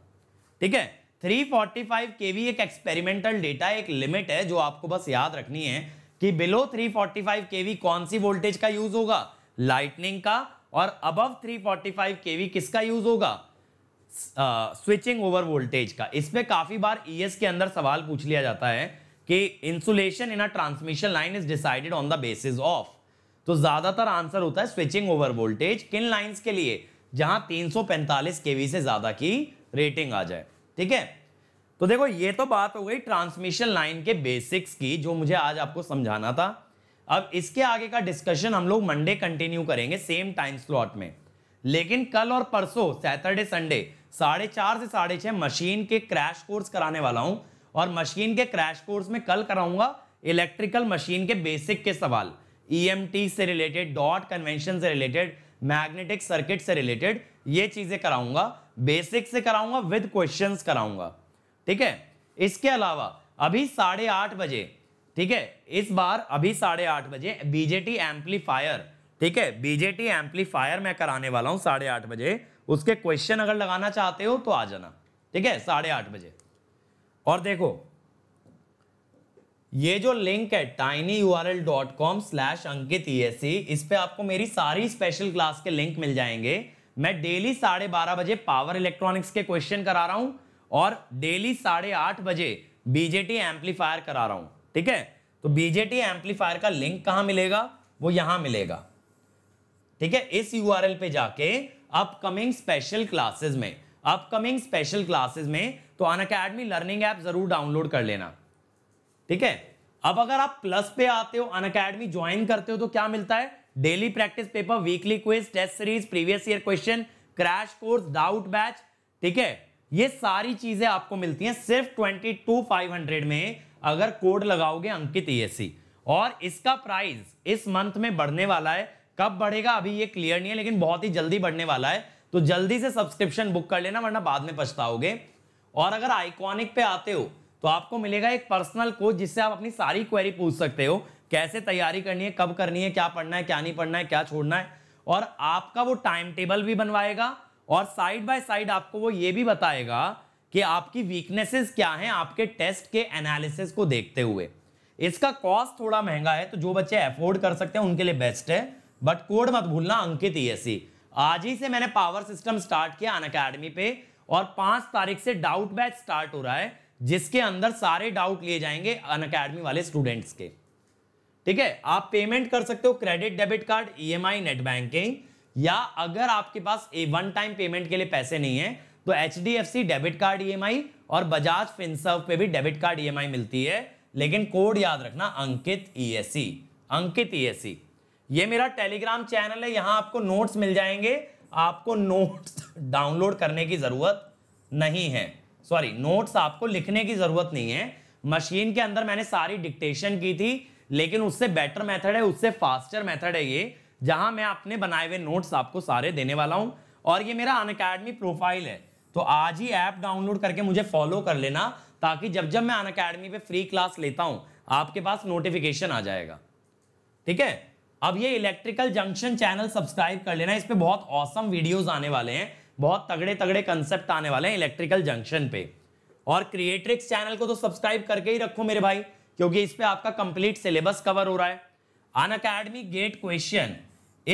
ठीक है 345 केवी एक एक्सपेरिमेंटल डेटा एक लिमिट है जो आपको बस याद रखनी है कि बिलो 345 केवी कौन सी वोल्टेज का यूज होगा लाइटनिंग का और अबव 345 केवी किसका यूज होगा स्विचिंग ओवर वोल्टेज का इसमें काफी बार ईएस e के अंदर सवाल पूछ लिया जाता है कि insulation in a transmission line is decided on the basis of तो ज्यादातर आंसर होता है स्विचिंग ओवर वोल्टेज किन लाइंस के लिए जहां 345 केवी से ज्यादा की रेटिंग आ जाए ठीक है तो देखो ये तो बात हो गई ट्रांसमिशन लाइन के बेसिक्स की जो मुझे आज आपको समझाना था अब इसके आगे का डिस्कशन हम लोग मंडे कंटिन्यू करेंगे सेम टाइम स्लॉट में लेकिन कल और परसों सैटरडे संडे साढ़े चार से साढ़े छह मशीन के क्रैश कोर्स कराने वाला हूं और मशीन के क्रैश कोर्स में कल कराऊंगा इलेक्ट्रिकल मशीन के बेसिक के सवाल ई e से रिलेटेड डॉट कन्वेंशन से रिलेटेड मैग्नेटिक सर्किट से रिलेटेड ये चीजें कराऊंगा बेसिक से कराऊंगा विद क्वेश्चन कराऊंगा ठीक है इसके अलावा अभी साढ़े आठ बजे ठीक है इस बार अभी साढ़े आठ बजे बीजेटी एम्पलीफायर ठीक है बीजेटी एम्पलीफायर मैं कराने वाला हूँ साढ़े आठ बजे उसके क्वेश्चन अगर लगाना चाहते हो तो आ जाना ठीक है साढ़े आठ बजे और देखो ये जो लिंक है tiny U R L dot com slash Ankit E S C इस पर आपको मेरी सारी स्पेशल क्लास के लिंक मिल जाएंगे मैं डेली साढ़े बारह बजे पावर इलेक्ट्रॉनिक्स के क्वेश्चन करा रहा हूं और डेली साढ़े आठ बजे बीजेटी एम्पलीफायर करा रहा हूं ठीक है तो बीजेटी एम्पलीफायर का लिंक कहां मिलेगा वो यहां मिलेगा ठीक है इस यू पे जाके अपकमिंग स्पेशल क्लासेस में अपकमिंग स्पेशल क्लासेस में तो अन अकेडमी लर्निंग ऐप जरूर डाउनलोड कर लेना ठीक है अब अगर आप प्लस पे आते हो अन अकेडमी ज्वाइन करते हो तो क्या मिलता है daily practice paper weekly quiz test series previous year question crash course doubt batch ठीक है ये सारी चीजें आपको मिलती हैं सिर्फ ट्वेंटी टू फाइव हंड्रेड में अगर कोड लगाओगे अंकित ईएससी e और इसका प्राइस इस मंथ में बढ़ने वाला है कब बढ़ेगा अभी ये क्लियर नहीं है लेकिन बहुत ही जल्दी बढ़ने वाला है तो जल्दी से सब्सक्रिप्शन बुक कर लेना वरना बाद में पछताओगे और अगर आइकॉनिक पे आते हो तो आपको मिलेगा एक पर्सनल कोच जिससे आप अपनी सारी क्वेरी पूछ सकते हो कैसे तैयारी करनी है कब करनी है क्या पढ़ना है क्या नहीं पढ़ना है क्या छोड़ना है और आपका वो टाइम टेबल भी बनवाएगा और साइड बाय साइड आपको वो ये भी बताएगा कि आपकी वीकनेसेस क्या हैं आपके टेस्ट के एनालिसिस को देखते हुए इसका कॉस्ट थोड़ा महंगा है तो जो बच्चे अफोर्ड कर सकते हैं उनके लिए बेस्ट है बट कोड मत भूलना अंकित ही e आज ही से मैंने पावर सिस्टम स्टार्ट किया अन अकेडमी पे और पांच तारीख से डाउट बैच स्टार्ट हो रहा है जिसके अंदर सारे डाउट लिए जाएंगे अन अकेडमी वाले स्टूडेंट्स के ठीक है आप पेमेंट कर सकते हो credit debit card EMI net banking या अगर आपके पास ए वन टाइम पेमेंट के लिए पैसे नहीं है तो एच डेबिट कार्ड आई और बजाज फिनसर्व पे भी डेबिट कार्ड आई मिलती है लेकिन कोड याद रखना अंकित सी e अंकित सी e ये मेरा टेलीग्राम चैनल है यहां आपको नोट्स मिल जाएंगे आपको नोट्स डाउनलोड करने की ज़रूरत नहीं है सॉरी नोट्स आपको लिखने की ज़रूरत नहीं है मशीन के अंदर मैंने सारी डिक्टेशन की थी लेकिन उससे बेटर मेथड है उससे फास्टर मेथड है ये जहां मैं अपने बनाए हुए नोट्स आपको सारे देने वाला हूं और ये मेरा अन प्रोफाइल है तो आज ही ऐप डाउनलोड करके मुझे फॉलो कर लेना ताकि जब जब मैं अन पे फ्री क्लास लेता हूं आपके पास नोटिफिकेशन आ जाएगा ठीक है अब ये इलेक्ट्रिकल जंक्शन चैनल सब्सक्राइब कर लेना इस पर बहुत औसम वीडियोज आने वाले हैं बहुत तगड़े तगड़े कंसेप्ट आने वाले हैं इलेक्ट्रिकल जंक्शन पे और क्रिएट्रिक्स चैनल को तो सब्सक्राइब करके ही रखो मेरे भाई क्योंकि इस पर आपका कंप्लीट सिलेबस कवर हो रहा है अन अकेडमी गेट क्वेश्चन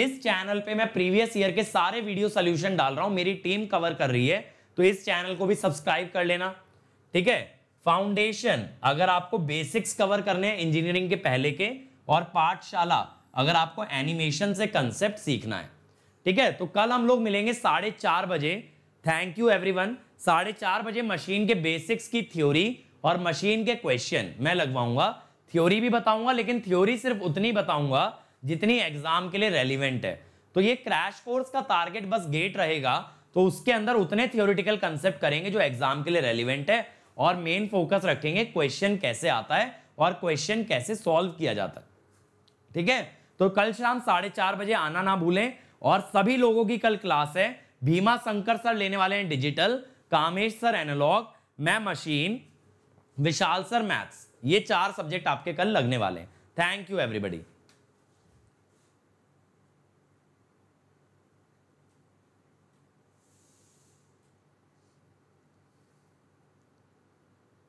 इस चैनल पे मैं प्रीवियस ईयर के सारे वीडियो सोल्यूशन डाल रहा हूं मेरी टीम कवर कर रही है तो इस चैनल को भी सब्सक्राइब कर लेना ठीक है फाउंडेशन अगर आपको बेसिक्स कवर करने हैं इंजीनियरिंग के पहले के और पाठशाला अगर आपको एनिमेशन से कंसेप्ट सीखना है ठीक है तो कल हम लोग मिलेंगे साढ़े चार बजे थैंक यू एवरी वन साढ़े चार बजे मशीन के बेसिक्स की थ्योरी और मशीन के क्वेश्चन मैं लगवाऊंगा थ्योरी भी बताऊंगा लेकिन थ्योरी सिर्फ उतनी बताऊंगा जितनी एग्जाम के लिए रेलिवेंट है तो ये क्रैश कोर्स का टारगेट बस गेट रहेगा तो उसके अंदर उतने थियोरिटिकल कंसेप्ट करेंगे जो एग्जाम के लिए रेलिवेंट है और मेन फोकस रखेंगे क्वेश्चन कैसे आता है और क्वेश्चन कैसे सॉल्व किया जाता है ठीक है तो कल शाम साढ़े चार बजे आना ना भूलें और सभी लोगों की कल क्लास है भीमा शंकर सर लेने वाले हैं डिजिटल कामेश सर एनालॉग मैं मशीन विशाल सर मैथ्स ये चार सब्जेक्ट आपके कल लगने वाले हैं थैंक यू एवरीबडी